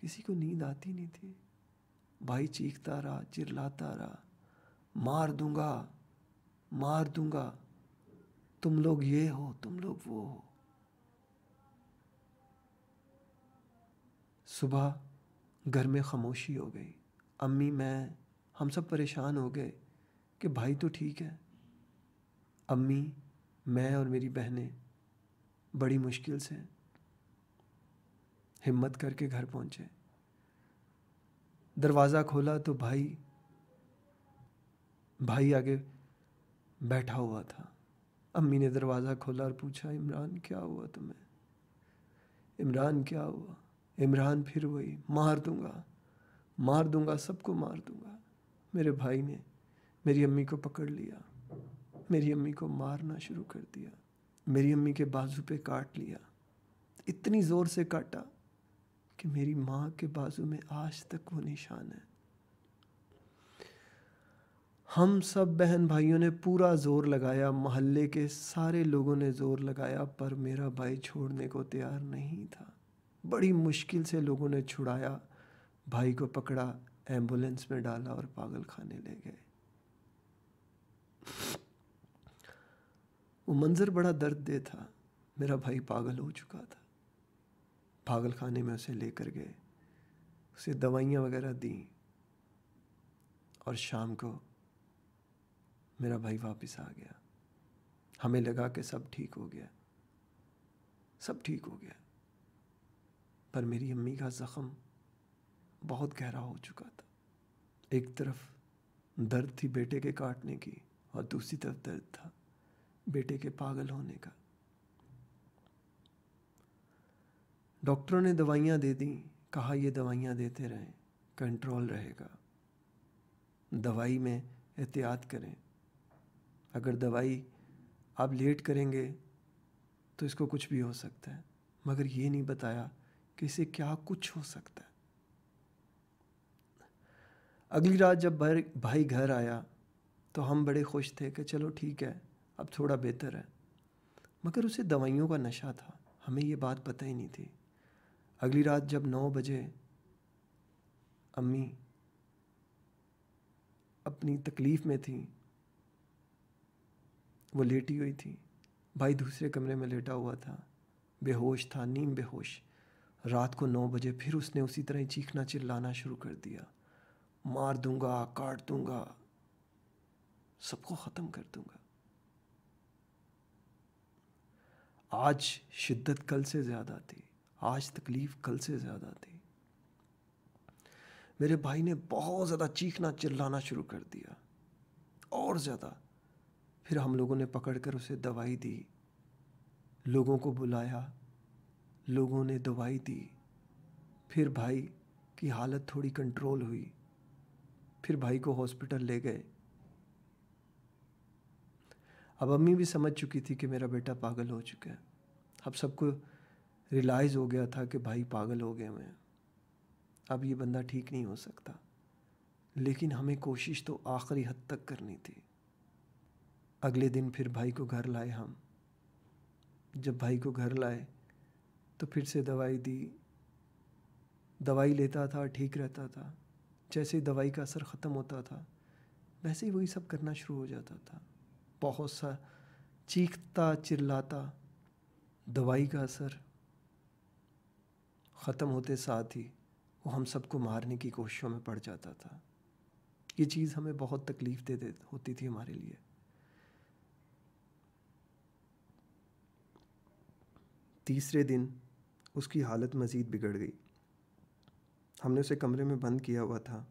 किसी को नींद आती नहीं थी भाई चीखता रहा चिल्लाता रहा मार दूंगा मार दूंगा तुम लोग ये हो तुम लोग वो हो सुबह घर में खामोशी हो गई अम्मी मैं हम सब परेशान हो गए कि भाई तो ठीक है अम्मी मैं और मेरी बहनें बड़ी मुश्किल से हिम्मत करके घर पहुंचे दरवाज़ा खोला तो भाई भाई आगे बैठा हुआ था अम्मी ने दरवाज़ा खोला और पूछा इमरान क्या हुआ तुम्हें इमरान क्या हुआ इमरान फिर वही मार दूंगा मार दूंगा सबको मार दूंगा मेरे भाई ने मेरी अम्मी को पकड़ लिया मेरी अम्मी को मारना शुरू कर दिया मेरी अम्मी के बाजू पे काट लिया इतनी ज़ोर से काटा कि मेरी माँ के बाजू में आज तक वो निशान है हम सब बहन भाइयों ने पूरा जोर लगाया मोहल्ले के सारे लोगों ने जोर लगाया पर मेरा भाई छोड़ने को तैयार नहीं था बड़ी मुश्किल से लोगों ने छुड़ाया भाई को पकड़ा एम्बुलेंस में डाला और पागल खाने ले गए वो मंज़र बड़ा दर्द दे था मेरा भाई पागल हो चुका था पागल खाने में उसे लेकर गए उसे दवाइयाँ वगैरह दी और शाम को मेरा भाई वापस आ गया हमें लगा कि सब ठीक हो गया सब ठीक हो गया पर मेरी अम्मी का ज़ख़म बहुत गहरा हो चुका था एक तरफ दर्द थी बेटे के काटने की और दूसरी तरफ दर्द था बेटे के पागल होने का डॉक्टरों ने दवाइयाँ दे दी कहा ये दवाइयाँ देते रहें कंट्रोल रहेगा दवाई में एहतियात करें अगर दवाई आप लेट करेंगे तो इसको कुछ भी हो सकता है मगर ये नहीं बताया कि इसे क्या कुछ हो सकता है अगली रात जब भाई भाई घर आया तो हम बड़े खुश थे कि चलो ठीक है अब थोड़ा बेहतर है मगर उसे दवाइयों का नशा था हमें ये बात पता ही नहीं थी अगली रात जब नौ बजे अम्मी अपनी तकलीफ़ में थी वो लेटी हुई थी भाई दूसरे कमरे में लेटा हुआ था बेहोश था नीम बेहोश रात को नौ बजे फिर उसने उसी तरह चीखना चिल्लाना शुरू कर दिया मार दूंगा काट दूंगा सबको ख़त्म कर दूंगा आज शिद्दत कल से ज़्यादा थी आज तकलीफ कल से ज़्यादा थी मेरे भाई ने बहुत ज़्यादा चीखना चिल्लाना शुरू कर दिया और ज़्यादा फिर हम लोगों ने पकड़कर उसे दवाई दी लोगों को बुलाया लोगों ने दवाई दी फिर भाई की हालत थोड़ी कंट्रोल हुई फिर भाई को हॉस्पिटल ले गए अब अम्मी भी समझ चुकी थी कि मेरा बेटा पागल हो चुका है अब सबको रियलाइज़ हो गया था कि भाई पागल हो गया मैं अब ये बंदा ठीक नहीं हो सकता लेकिन हमें कोशिश तो आखिरी हद तक करनी थी अगले दिन फिर भाई को घर लाए हम जब भाई को घर लाए तो फिर से दवाई दी दवाई लेता था ठीक रहता था जैसे ही दवाई का असर ख़त्म होता था वैसे ही वही सब करना शुरू हो जाता था बहुत सा चीखता चिल्लाता दवाई का असर ख़त्म होते साथ ही वो हम सबको मारने की कोशिशों में पड़ जाता था ये चीज़ हमें बहुत तकलीफ़ दे, दे होती थी हमारे लिए तीसरे दिन उसकी हालत मज़ीद बिगड़ गई हमने उसे कमरे में बंद किया हुआ था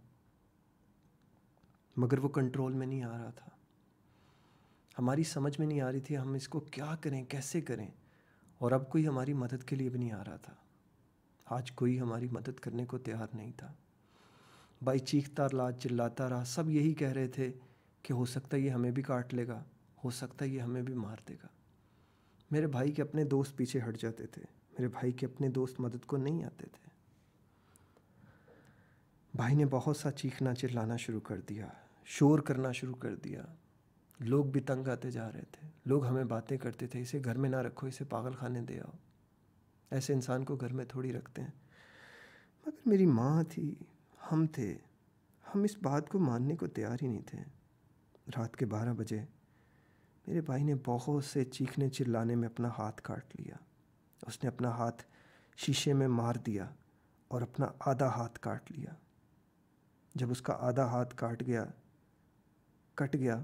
मगर वो कंट्रोल में नहीं आ रहा था हमारी समझ में नहीं आ रही थी हम इसको क्या करें कैसे करें और अब कोई हमारी मदद के लिए भी नहीं आ रहा था आज कोई हमारी मदद करने को तैयार नहीं था भाई चीखता रहा चिल्लाता रहा सब यही कह रहे थे कि हो सकता है ये हमें भी काट लेगा हो सकता है ये हमें भी मार देगा मेरे भाई के अपने दोस्त पीछे हट जाते थे मेरे भाई के अपने दोस्त मदद को नहीं आते थे भाई ने बहुत सा चीखना चिल्लाना शुरू कर दिया शोर करना शुरू कर दिया लोग भी तंग आते जा रहे थे लोग हमें बातें करते थे इसे घर में ना रखो इसे पागल खाने दे आओ ऐसे इंसान को घर में थोड़ी रखते हैं मगर मेरी माँ थी हम थे हम इस बात को मानने को तैयार ही नहीं थे रात के बारह बजे मेरे भाई ने बहुत से चीखने चिल्लाने में अपना हाथ काट लिया उसने अपना हाथ शीशे में मार दिया और अपना आधा हाथ काट लिया जब उसका आधा हाथ काट गया कट गया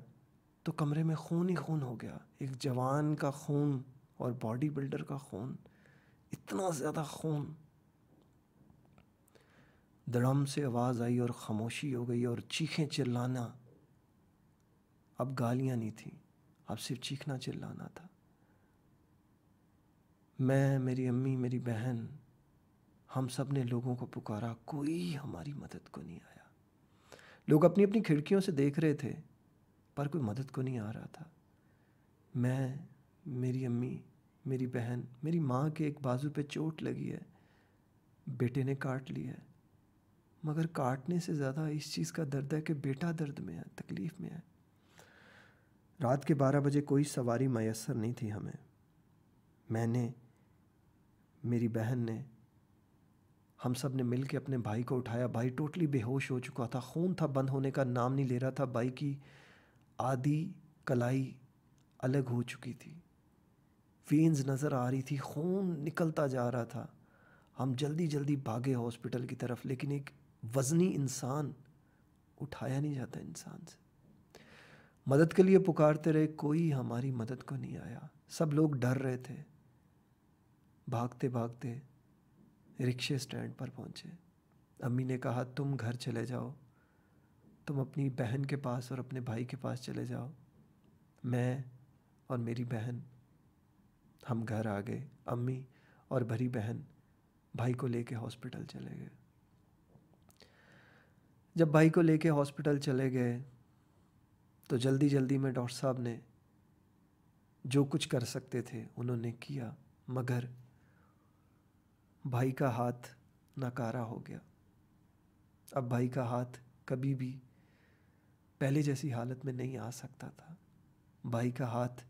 तो कमरे में खून ही खून हो गया एक जवान का खून और बॉडी बिल्डर का खून इतना ज़्यादा खून ड्रम से आवाज़ आई और ख़ामोशी हो गई और चीखें चिल्लाना अब गालियां नहीं थी अब सिर्फ चीखना चिल्लाना था मैं मेरी अम्मी मेरी बहन हम सब ने लोगों को पुकारा कोई हमारी मदद को नहीं आया लोग अपनी अपनी खिड़कियों से देख रहे थे पर कोई मदद को नहीं आ रहा था मैं मेरी अम्मी मेरी बहन मेरी माँ के एक बाजू पे चोट लगी है बेटे ने काट ली है मगर काटने से ज़्यादा इस चीज़ का दर्द है कि बेटा दर्द में है तकलीफ़ में है रात के बारह बजे कोई सवारी मैसर नहीं थी हमें मैंने मेरी बहन ने हम सब ने मिल के अपने भाई को उठाया भाई टोटली बेहोश हो चुका था खून था बंद होने का नाम नहीं ले रहा था भाई की आधी कलाई अलग हो चुकी थी वेंस नज़र आ रही थी खून निकलता जा रहा था हम जल्दी जल्दी भागे हॉस्पिटल की तरफ लेकिन एक वज़नी इंसान उठाया नहीं जाता इंसान से मदद के लिए पुकारते रहे कोई हमारी मदद को नहीं आया सब लोग डर रहे थे भागते भागते रिक्शे स्टैंड पर पहुंचे अम्मी ने कहा तुम घर चले जाओ तुम अपनी बहन के पास और अपने भाई के पास चले जाओ मैं और मेरी बहन हम घर आ गए अम्मी और भरी बहन भाई को लेके हॉस्पिटल चले गए जब भाई को लेके हॉस्पिटल चले गए तो जल्दी जल्दी में डॉक्टर साहब ने जो कुछ कर सकते थे उन्होंने किया मगर भाई का हाथ नाकारा हो गया अब भाई का हाथ कभी भी पहले जैसी हालत में नहीं आ सकता था भाई का हाथ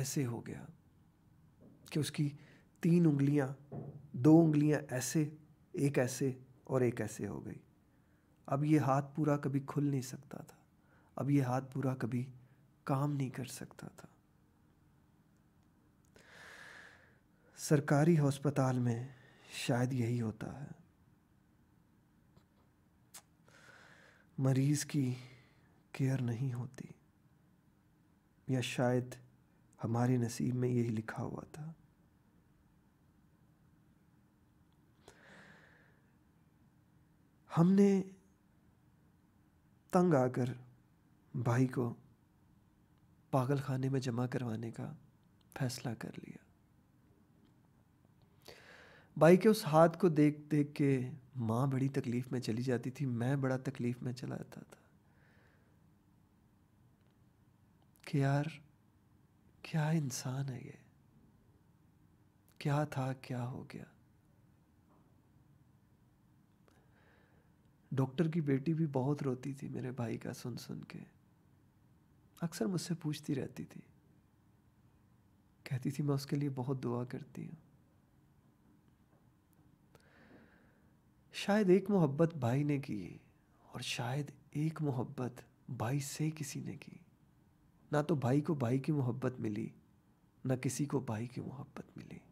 ऐसे हो गया कि उसकी तीन उंगलियां दो उंगलियां ऐसे एक ऐसे और एक ऐसे हो गई अब ये हाथ पूरा कभी खुल नहीं सकता था अब ये हाथ पूरा कभी काम नहीं कर सकता था सरकारी अस्पताल में शायद यही होता है मरीज की केयर नहीं होती या शायद हमारे नसीब में यही लिखा हुआ था हमने तंग आकर भाई को पागल खाने में जमा करवाने का फैसला कर लिया भाई के उस हाथ को देख देख के माँ बड़ी तकलीफ़ में चली जाती थी मैं बड़ा तकलीफ़ में चला जाता था कि यार क्या इंसान है ये क्या था क्या हो गया डॉक्टर की बेटी भी बहुत रोती थी मेरे भाई का सुन सुन के अक्सर मुझसे पूछती रहती थी कहती थी मैं उसके लिए बहुत दुआ करती हूँ शायद एक मोहब्बत भाई ने की और शायद एक मोहब्बत भाई से किसी ने की ना तो भाई को भाई की मोहब्बत मिली ना किसी को भाई की मोहब्बत मिली